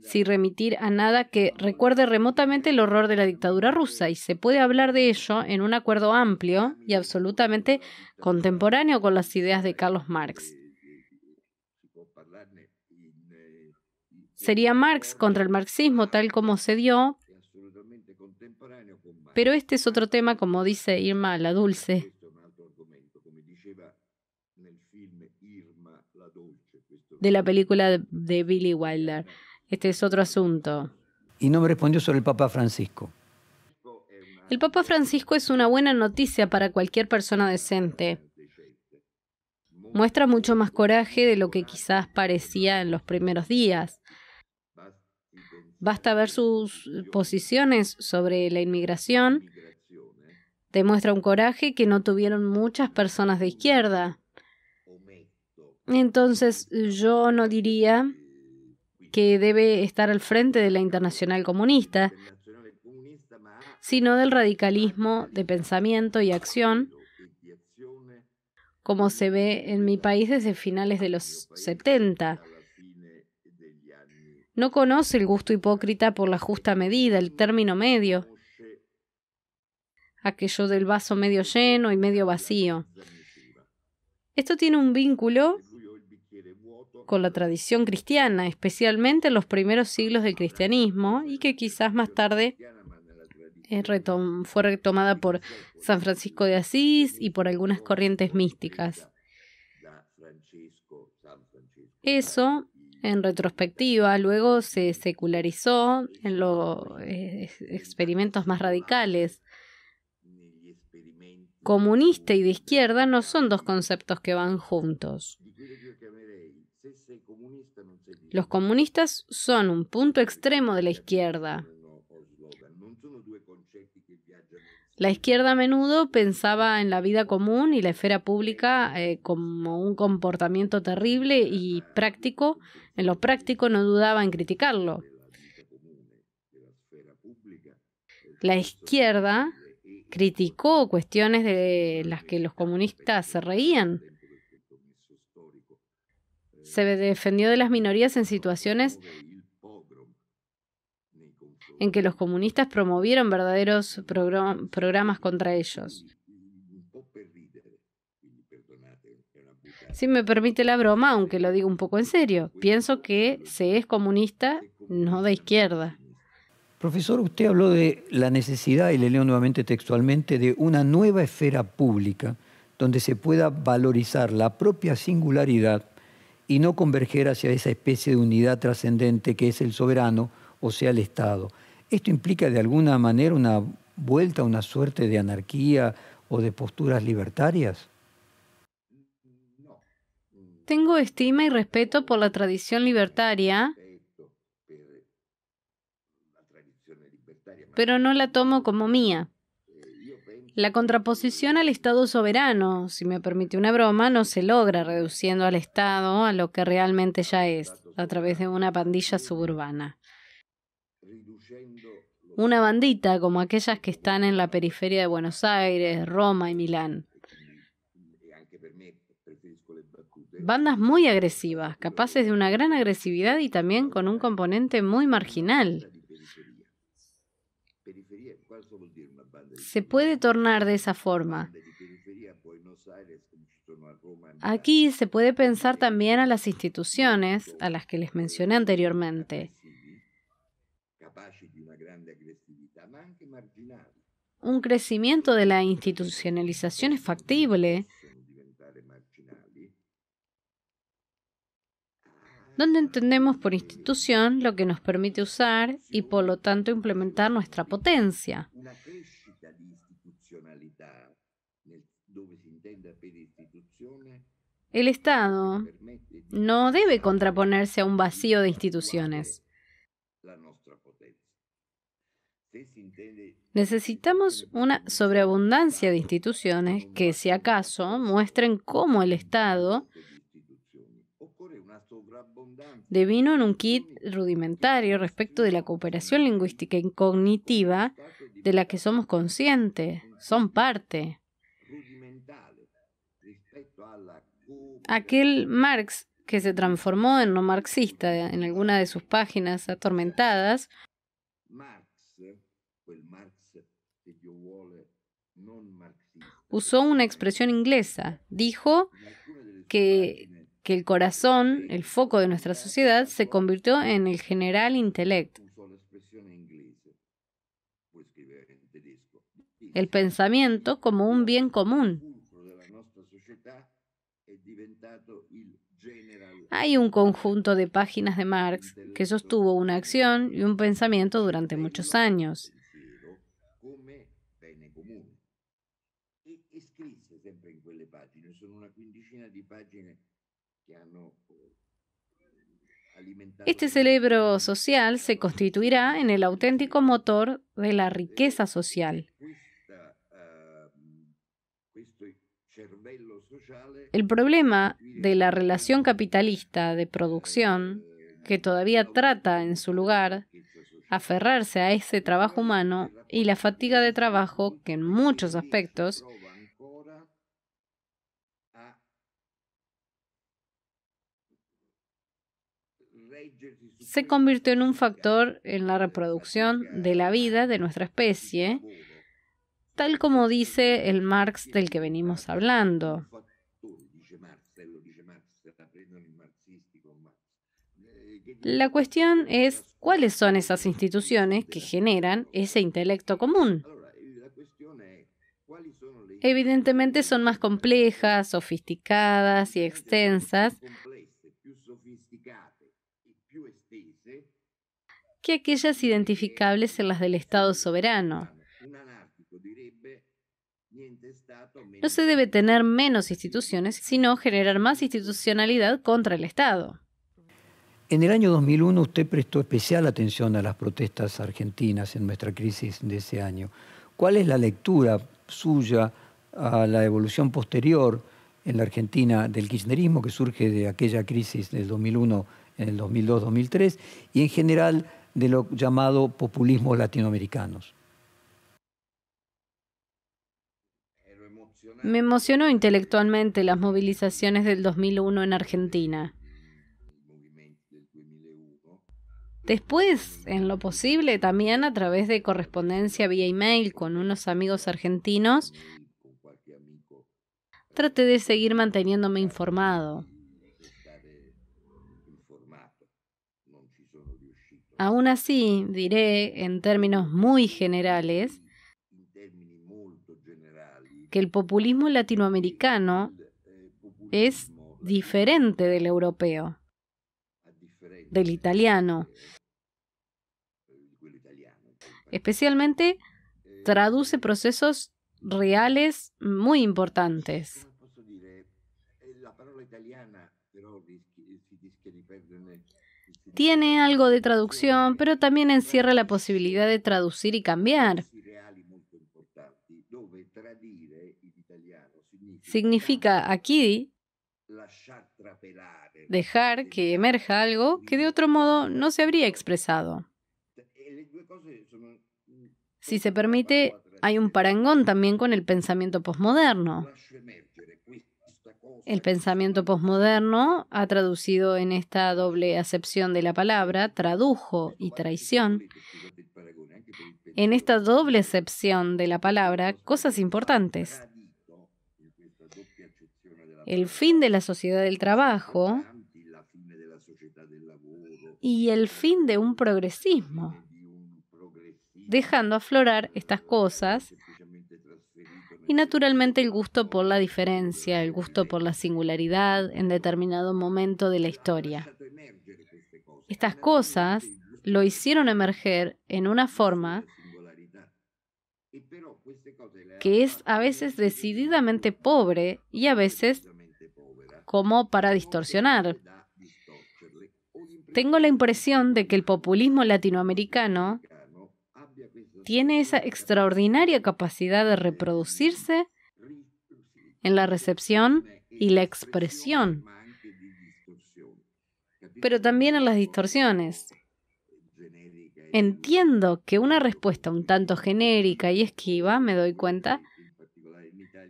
sin remitir a nada que recuerde remotamente el horror de la dictadura rusa, y se puede hablar de ello en un acuerdo amplio y absolutamente contemporáneo con las ideas de Carlos Marx. Sería Marx contra el marxismo tal como se dio, pero este es otro tema, como dice Irma la Dulce. de la película de, Billy Wilder. Este es otro asunto. Y no me respondió sobre el Papa Francisco. El Papa Francisco es una buena noticia para cualquier persona decente. Muestra mucho más coraje de lo que quizás parecía en los primeros días. Basta ver sus posiciones sobre la inmigración. Demuestra un coraje que no tuvieron muchas personas de izquierda. Entonces yo no diría que debe estar al frente de la internacional comunista, sino del radicalismo de pensamiento y acción, como se ve en mi país desde finales de los 70. No conoce el gusto hipócrita por la justa medida, el término medio, aquello del vaso medio lleno y medio vacío. Esto tiene un vínculo con la tradición cristiana, especialmente en los primeros siglos del cristianismo, y que quizás más tarde eh, fue retomada por San Francisco de Asís y por algunas corrientes místicas. Eso, en retrospectiva, luego se secularizó en los eh, experimentos más radicales. Comunista y de izquierda no son dos conceptos que van juntos. Los comunistas son un punto extremo de la este izquierda. La izquierda a menudo pensaba en la vida común y la esfera pública eh, como un comportamiento terrible y práctico. En lo práctico no dudaba en criticarlo. La eh, izquierda e criticó cuestiones de las que los comunistas se reían se defendió de las minorías en situaciones en que los comunistas promovieron verdaderos programas contra ellos. Si me permite la broma, aunque lo digo un poco en serio, pienso que se es comunista, no de izquierda. Profesor, usted habló de la necesidad, y le leo nuevamente textualmente, de una nueva esfera pública donde se pueda valorizar la propia singularidad y no converger hacia esa especie de unidad trascendente que es el soberano, o sea, el Estado. Esto implica de alguna manera una vuelta a una suerte de anarquía o de posturas libertarias. Tengo estima y respeto por la tradición libertaria, pero no la tomo como mía. La contraposición al Estado soberano, si me permite una broma, no se logra reduciendo al Estado a lo que realmente ya es, a través de una pandilla suburbana. Una bandita como aquellas que están en la periferia de Buenos Aires, Roma y Milán. Bandas muy agresivas, capaces de una gran agresividad y también con un componente muy marginal. se puede tornar de esa forma. Aquí se puede pensar también a las instituciones a las que les mencioné anteriormente. Un crecimiento de la institucionalización es factible, donde entendemos por institución lo que nos permite usar y por lo tanto implementar nuestra potencia. El Estado no debe contraponerse a un vacío de instituciones. Necesitamos una sobreabundancia de instituciones que, si acaso, muestren cómo el Estado devino en un kit rudimentario respecto de la cooperación lingüística incognitiva de la que somos conscientes, son parte. aquel Marx que se transformó en no marxista en alguna de sus páginas atormentadas, usó una expresión inglesa. Dijo que, el corazón, el foco de nuestra sociedad, se convirtió en el general intelecto, El pensamiento como un bien común. Hay un conjunto de páginas de Marx que sostuvo una acción y un pensamiento durante muchos años. Este cerebro social se constituirá en el auténtico motor de la riqueza social El problema de la relación capitalista de producción, que todavía trata en su lugar aferrarse a ese trabajo humano y la fatiga de trabajo que en muchos aspectos se convirtió en un factor en la reproducción de la vida de nuestra especie, tal como dice el Marx del que venimos hablando. La cuestión es cuáles son esas instituciones que generan ese intelecto común. Evidentemente son más complejas, sofisticadas y extensas que aquellas identificables en las del Estado soberano. No se debe tener menos instituciones, sino generar más institucionalidad contra el Estado. En el año 2001 usted prestó especial atención a las protestas argentinas en nuestra crisis de ese año. ¿Cuál es la lectura suya a la evolución posterior en la Argentina del kirchnerismo que surge de aquella crisis del 2001 en el 2002-2003 y en general de lo llamado populismo latinoamericanos? Me emocionó intelectualmente las movilizaciones del 2001 en Argentina. Después, en lo posible, también a través de correspondencia vía email con unos amigos argentinos, traté de seguir manteniéndome informado. Aún así, diré, en términos muy generales, que el populismo latinoamericano es diferente del europeo del italiano. Especialmente traduce procesos reales muy importantes. Tiene algo de traducción, pero también encierra la posibilidad de traducir y cambiar. Significa aquí dejar que emerja algo que de otro modo no se habría expresado. Si se permite, hay un parangón también con el pensamiento posmoderno. El pensamiento posmoderno ha traducido en esta doble acepción de la palabra, tradujo y traición, en esta doble acepción de la palabra, cosas importantes. El fin de la sociedad del trabajo y el fin de un progresismo, dejando aflorar estas cosas y naturalmente el gusto por la diferencia, el gusto por la singularidad en determinado momento de la historia. Estas cosas lo hicieron emerger en una forma que es a veces decididamente pobre y a veces como para distorsionar, tengo la impresión de que el populismo latinoamericano tiene esa extraordinaria capacidad de reproducirse en la recepción y la expresión, pero también en las distorsiones. Entiendo que una respuesta un tanto genérica y esquiva, me doy cuenta,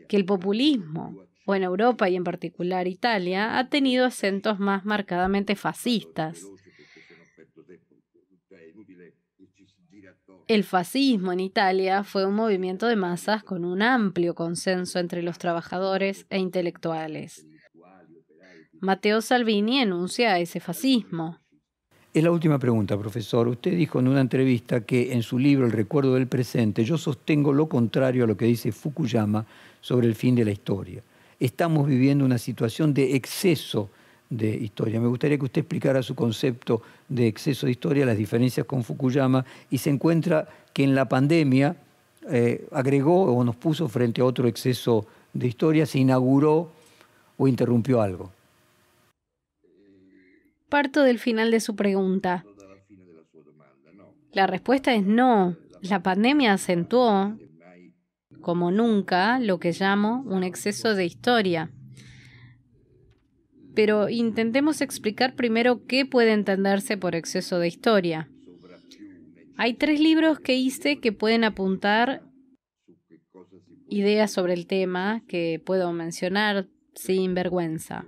que el populismo, o en Europa y en particular Italia, ha tenido acentos más marcadamente fascistas. El fascismo en Italia fue un movimiento de masas con un amplio consenso entre los trabajadores e intelectuales. Matteo Salvini enuncia ese fascismo. Es la última pregunta, profesor. Usted dijo en una entrevista que en su libro El recuerdo del presente yo sostengo lo contrario a lo que dice Fukuyama sobre el fin de la historia. Estamos viviendo una situación de exceso de historia. Me gustaría que usted explicara su concepto de exceso de historia, las diferencias con Fukuyama, y se encuentra que en la pandemia eh, agregó o nos puso frente a otro exceso de historia, se inauguró o interrumpió algo. Parto del final de su pregunta. La respuesta es no. La pandemia acentuó, como nunca, lo que llamo un exceso de historia pero intentemos explicar primero qué puede entenderse por exceso de historia. Hay tres libros que hice que pueden apuntar ideas sobre el tema que puedo mencionar sin vergüenza.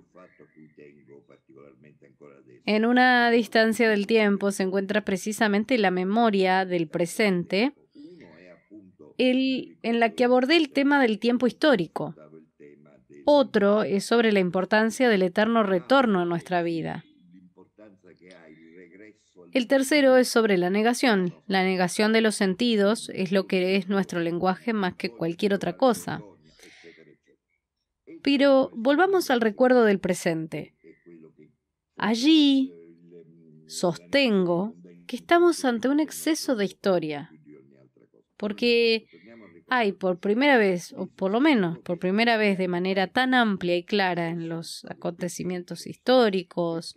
En una distancia del tiempo se encuentra precisamente la memoria del presente, en la que abordé el tema del tiempo histórico otro es sobre la importancia del eterno retorno a nuestra vida. El tercero es sobre la negación. La negación de los sentidos es lo que es nuestro lenguaje más que cualquier otra cosa. Pero volvamos al recuerdo del presente. Allí sostengo que estamos ante un exceso de historia, porque hay por primera vez, o por lo menos por primera vez de manera tan amplia y clara en los acontecimientos históricos,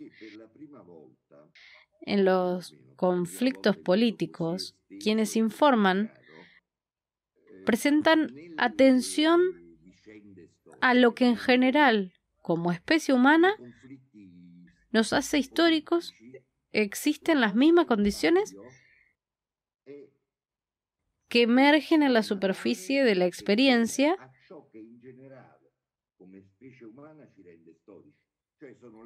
en los conflictos políticos, quienes informan presentan atención a lo que en general, como especie humana, nos hace históricos, existen las mismas condiciones que emergen en la superficie de la experiencia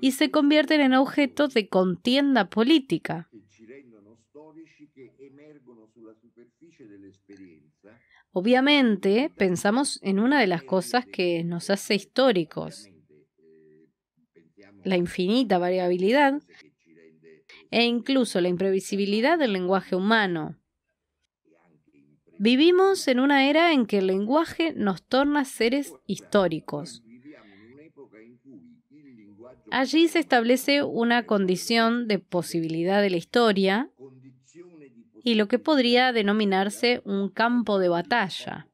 y se convierten en objetos de contienda política. Obviamente, pensamos en una de las cosas que nos hace históricos, la infinita variabilidad e incluso la imprevisibilidad del lenguaje humano. Vivimos en una era en que el lenguaje nos torna seres históricos. Allí se establece una condición de posibilidad de la historia y lo que podría denominarse un campo de batalla.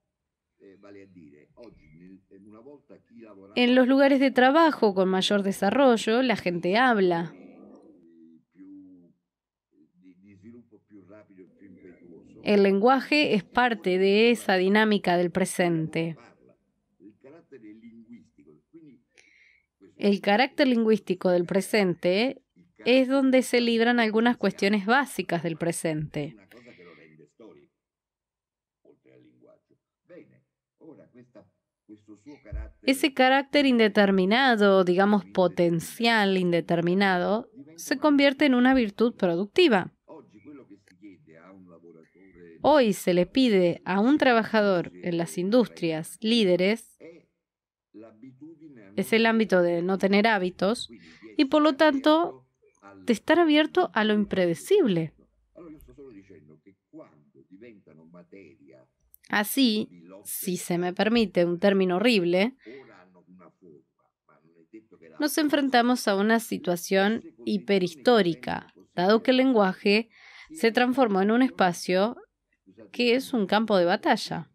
En los lugares de trabajo con mayor desarrollo, la gente habla, El lenguaje es parte de esa dinámica del presente. El carácter lingüístico del presente es donde se libran algunas cuestiones básicas del presente. Ese carácter indeterminado, digamos potencial indeterminado, se convierte en una virtud productiva hoy se le pide a un trabajador en las industrias líderes es el ámbito de no tener hábitos y por lo tanto de estar abierto a lo impredecible. Así, si se me permite un término horrible, nos enfrentamos a una situación hiperhistórica, dado que el lenguaje se transformó en un espacio que es un campo de batalla.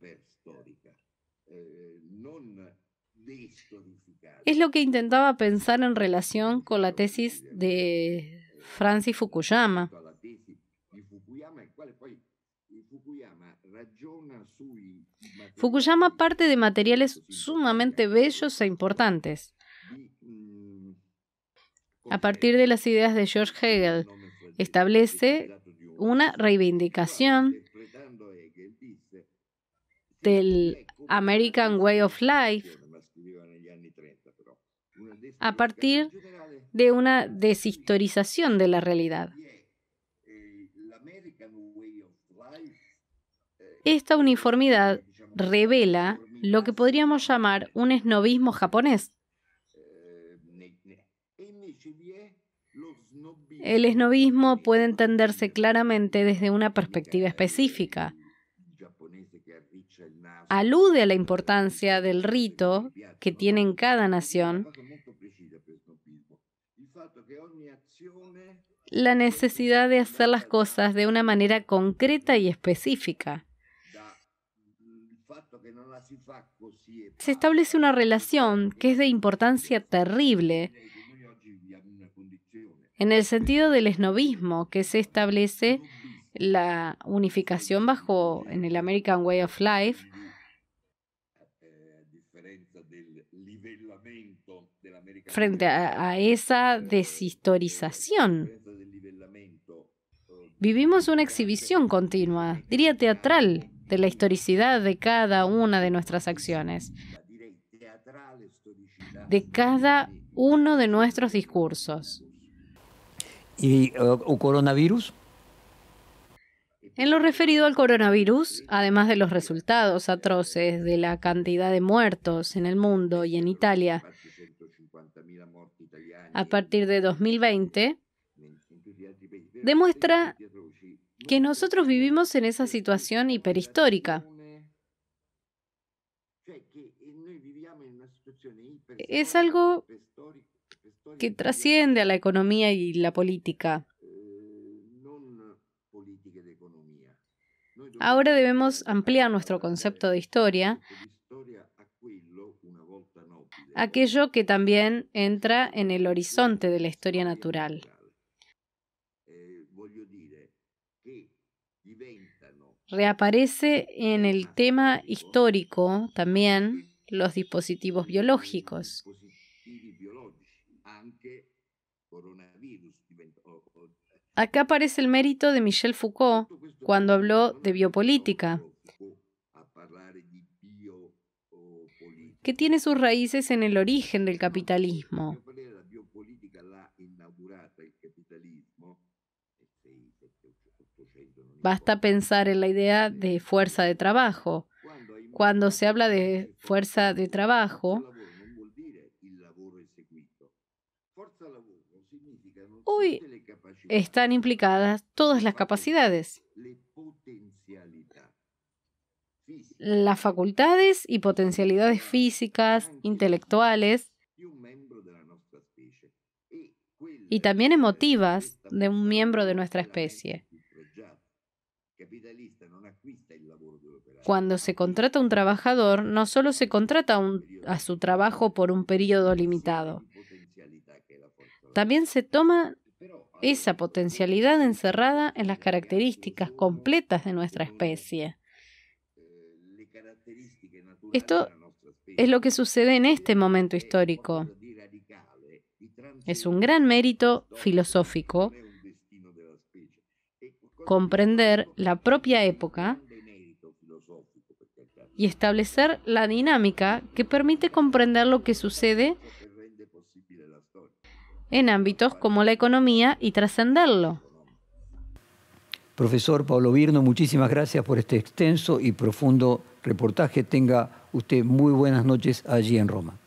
Es lo que intentaba pensar en relación con la tesis de Francis Fukuyama. Fukuyama parte de materiales sumamente bellos e importantes, a partir de las ideas de George Hegel, establece una reivindicación del American Way of Life a partir de una deshistorización de la realidad. Esta uniformidad revela lo que podríamos llamar un esnovismo japonés. El esnovismo puede entenderse claramente desde una perspectiva específica, alude a la importancia del rito que tiene en cada nación, la necesidad de hacer las cosas de una manera concreta y específica. Se establece una relación que es de importancia terrible en el sentido del esnovismo que se establece la unificación bajo en el American Way of Life frente a, esa deshistorización. Vivimos una exhibición continua, diría teatral, de la historicidad de cada una de nuestras acciones, de cada uno de nuestros discursos. ¿Y el uh, coronavirus? En lo referido al coronavirus, además de los resultados atroces de la cantidad de muertos en el mundo y en Italia, a partir de 2020 demuestra que nosotros vivimos en esa situación hiperhistórica. Es algo que trasciende a la economía y la política. Eh, Ahora debemos ampliar nuestro concepto de historia aquello que también entra en el horizonte de la historia natural. Reaparece en el tema histórico también los dispositivos biológicos. Acá aparece el mérito de Michel Foucault cuando habló de biopolítica, que tiene sus raíces en el origen del capitalismo. Este, Basta pensar en la idea este, de fuerza de trabajo. Cuando se habla de fuerza de trabajo, hoy están implicadas todas las capacidades las facultades y potencialidades físicas, intelectuales y también emotivas de un miembro de nuestra especie. Cuando se contrata a un trabajador, no solo se contrata a su trabajo por un periodo limitado, también se toma esa potencialidad encerrada en las características completas de nuestra especie. Esto es lo que sucede en este momento histórico. Es un gran mérito filosófico comprender la propia época y establecer la dinámica que permite comprender lo que sucede en ámbitos como la economía y trascenderlo. Profesor Pablo Virno, muchísimas gracias por este extenso y profundo reportaje. Tenga usted muy buenas noches allí en Roma.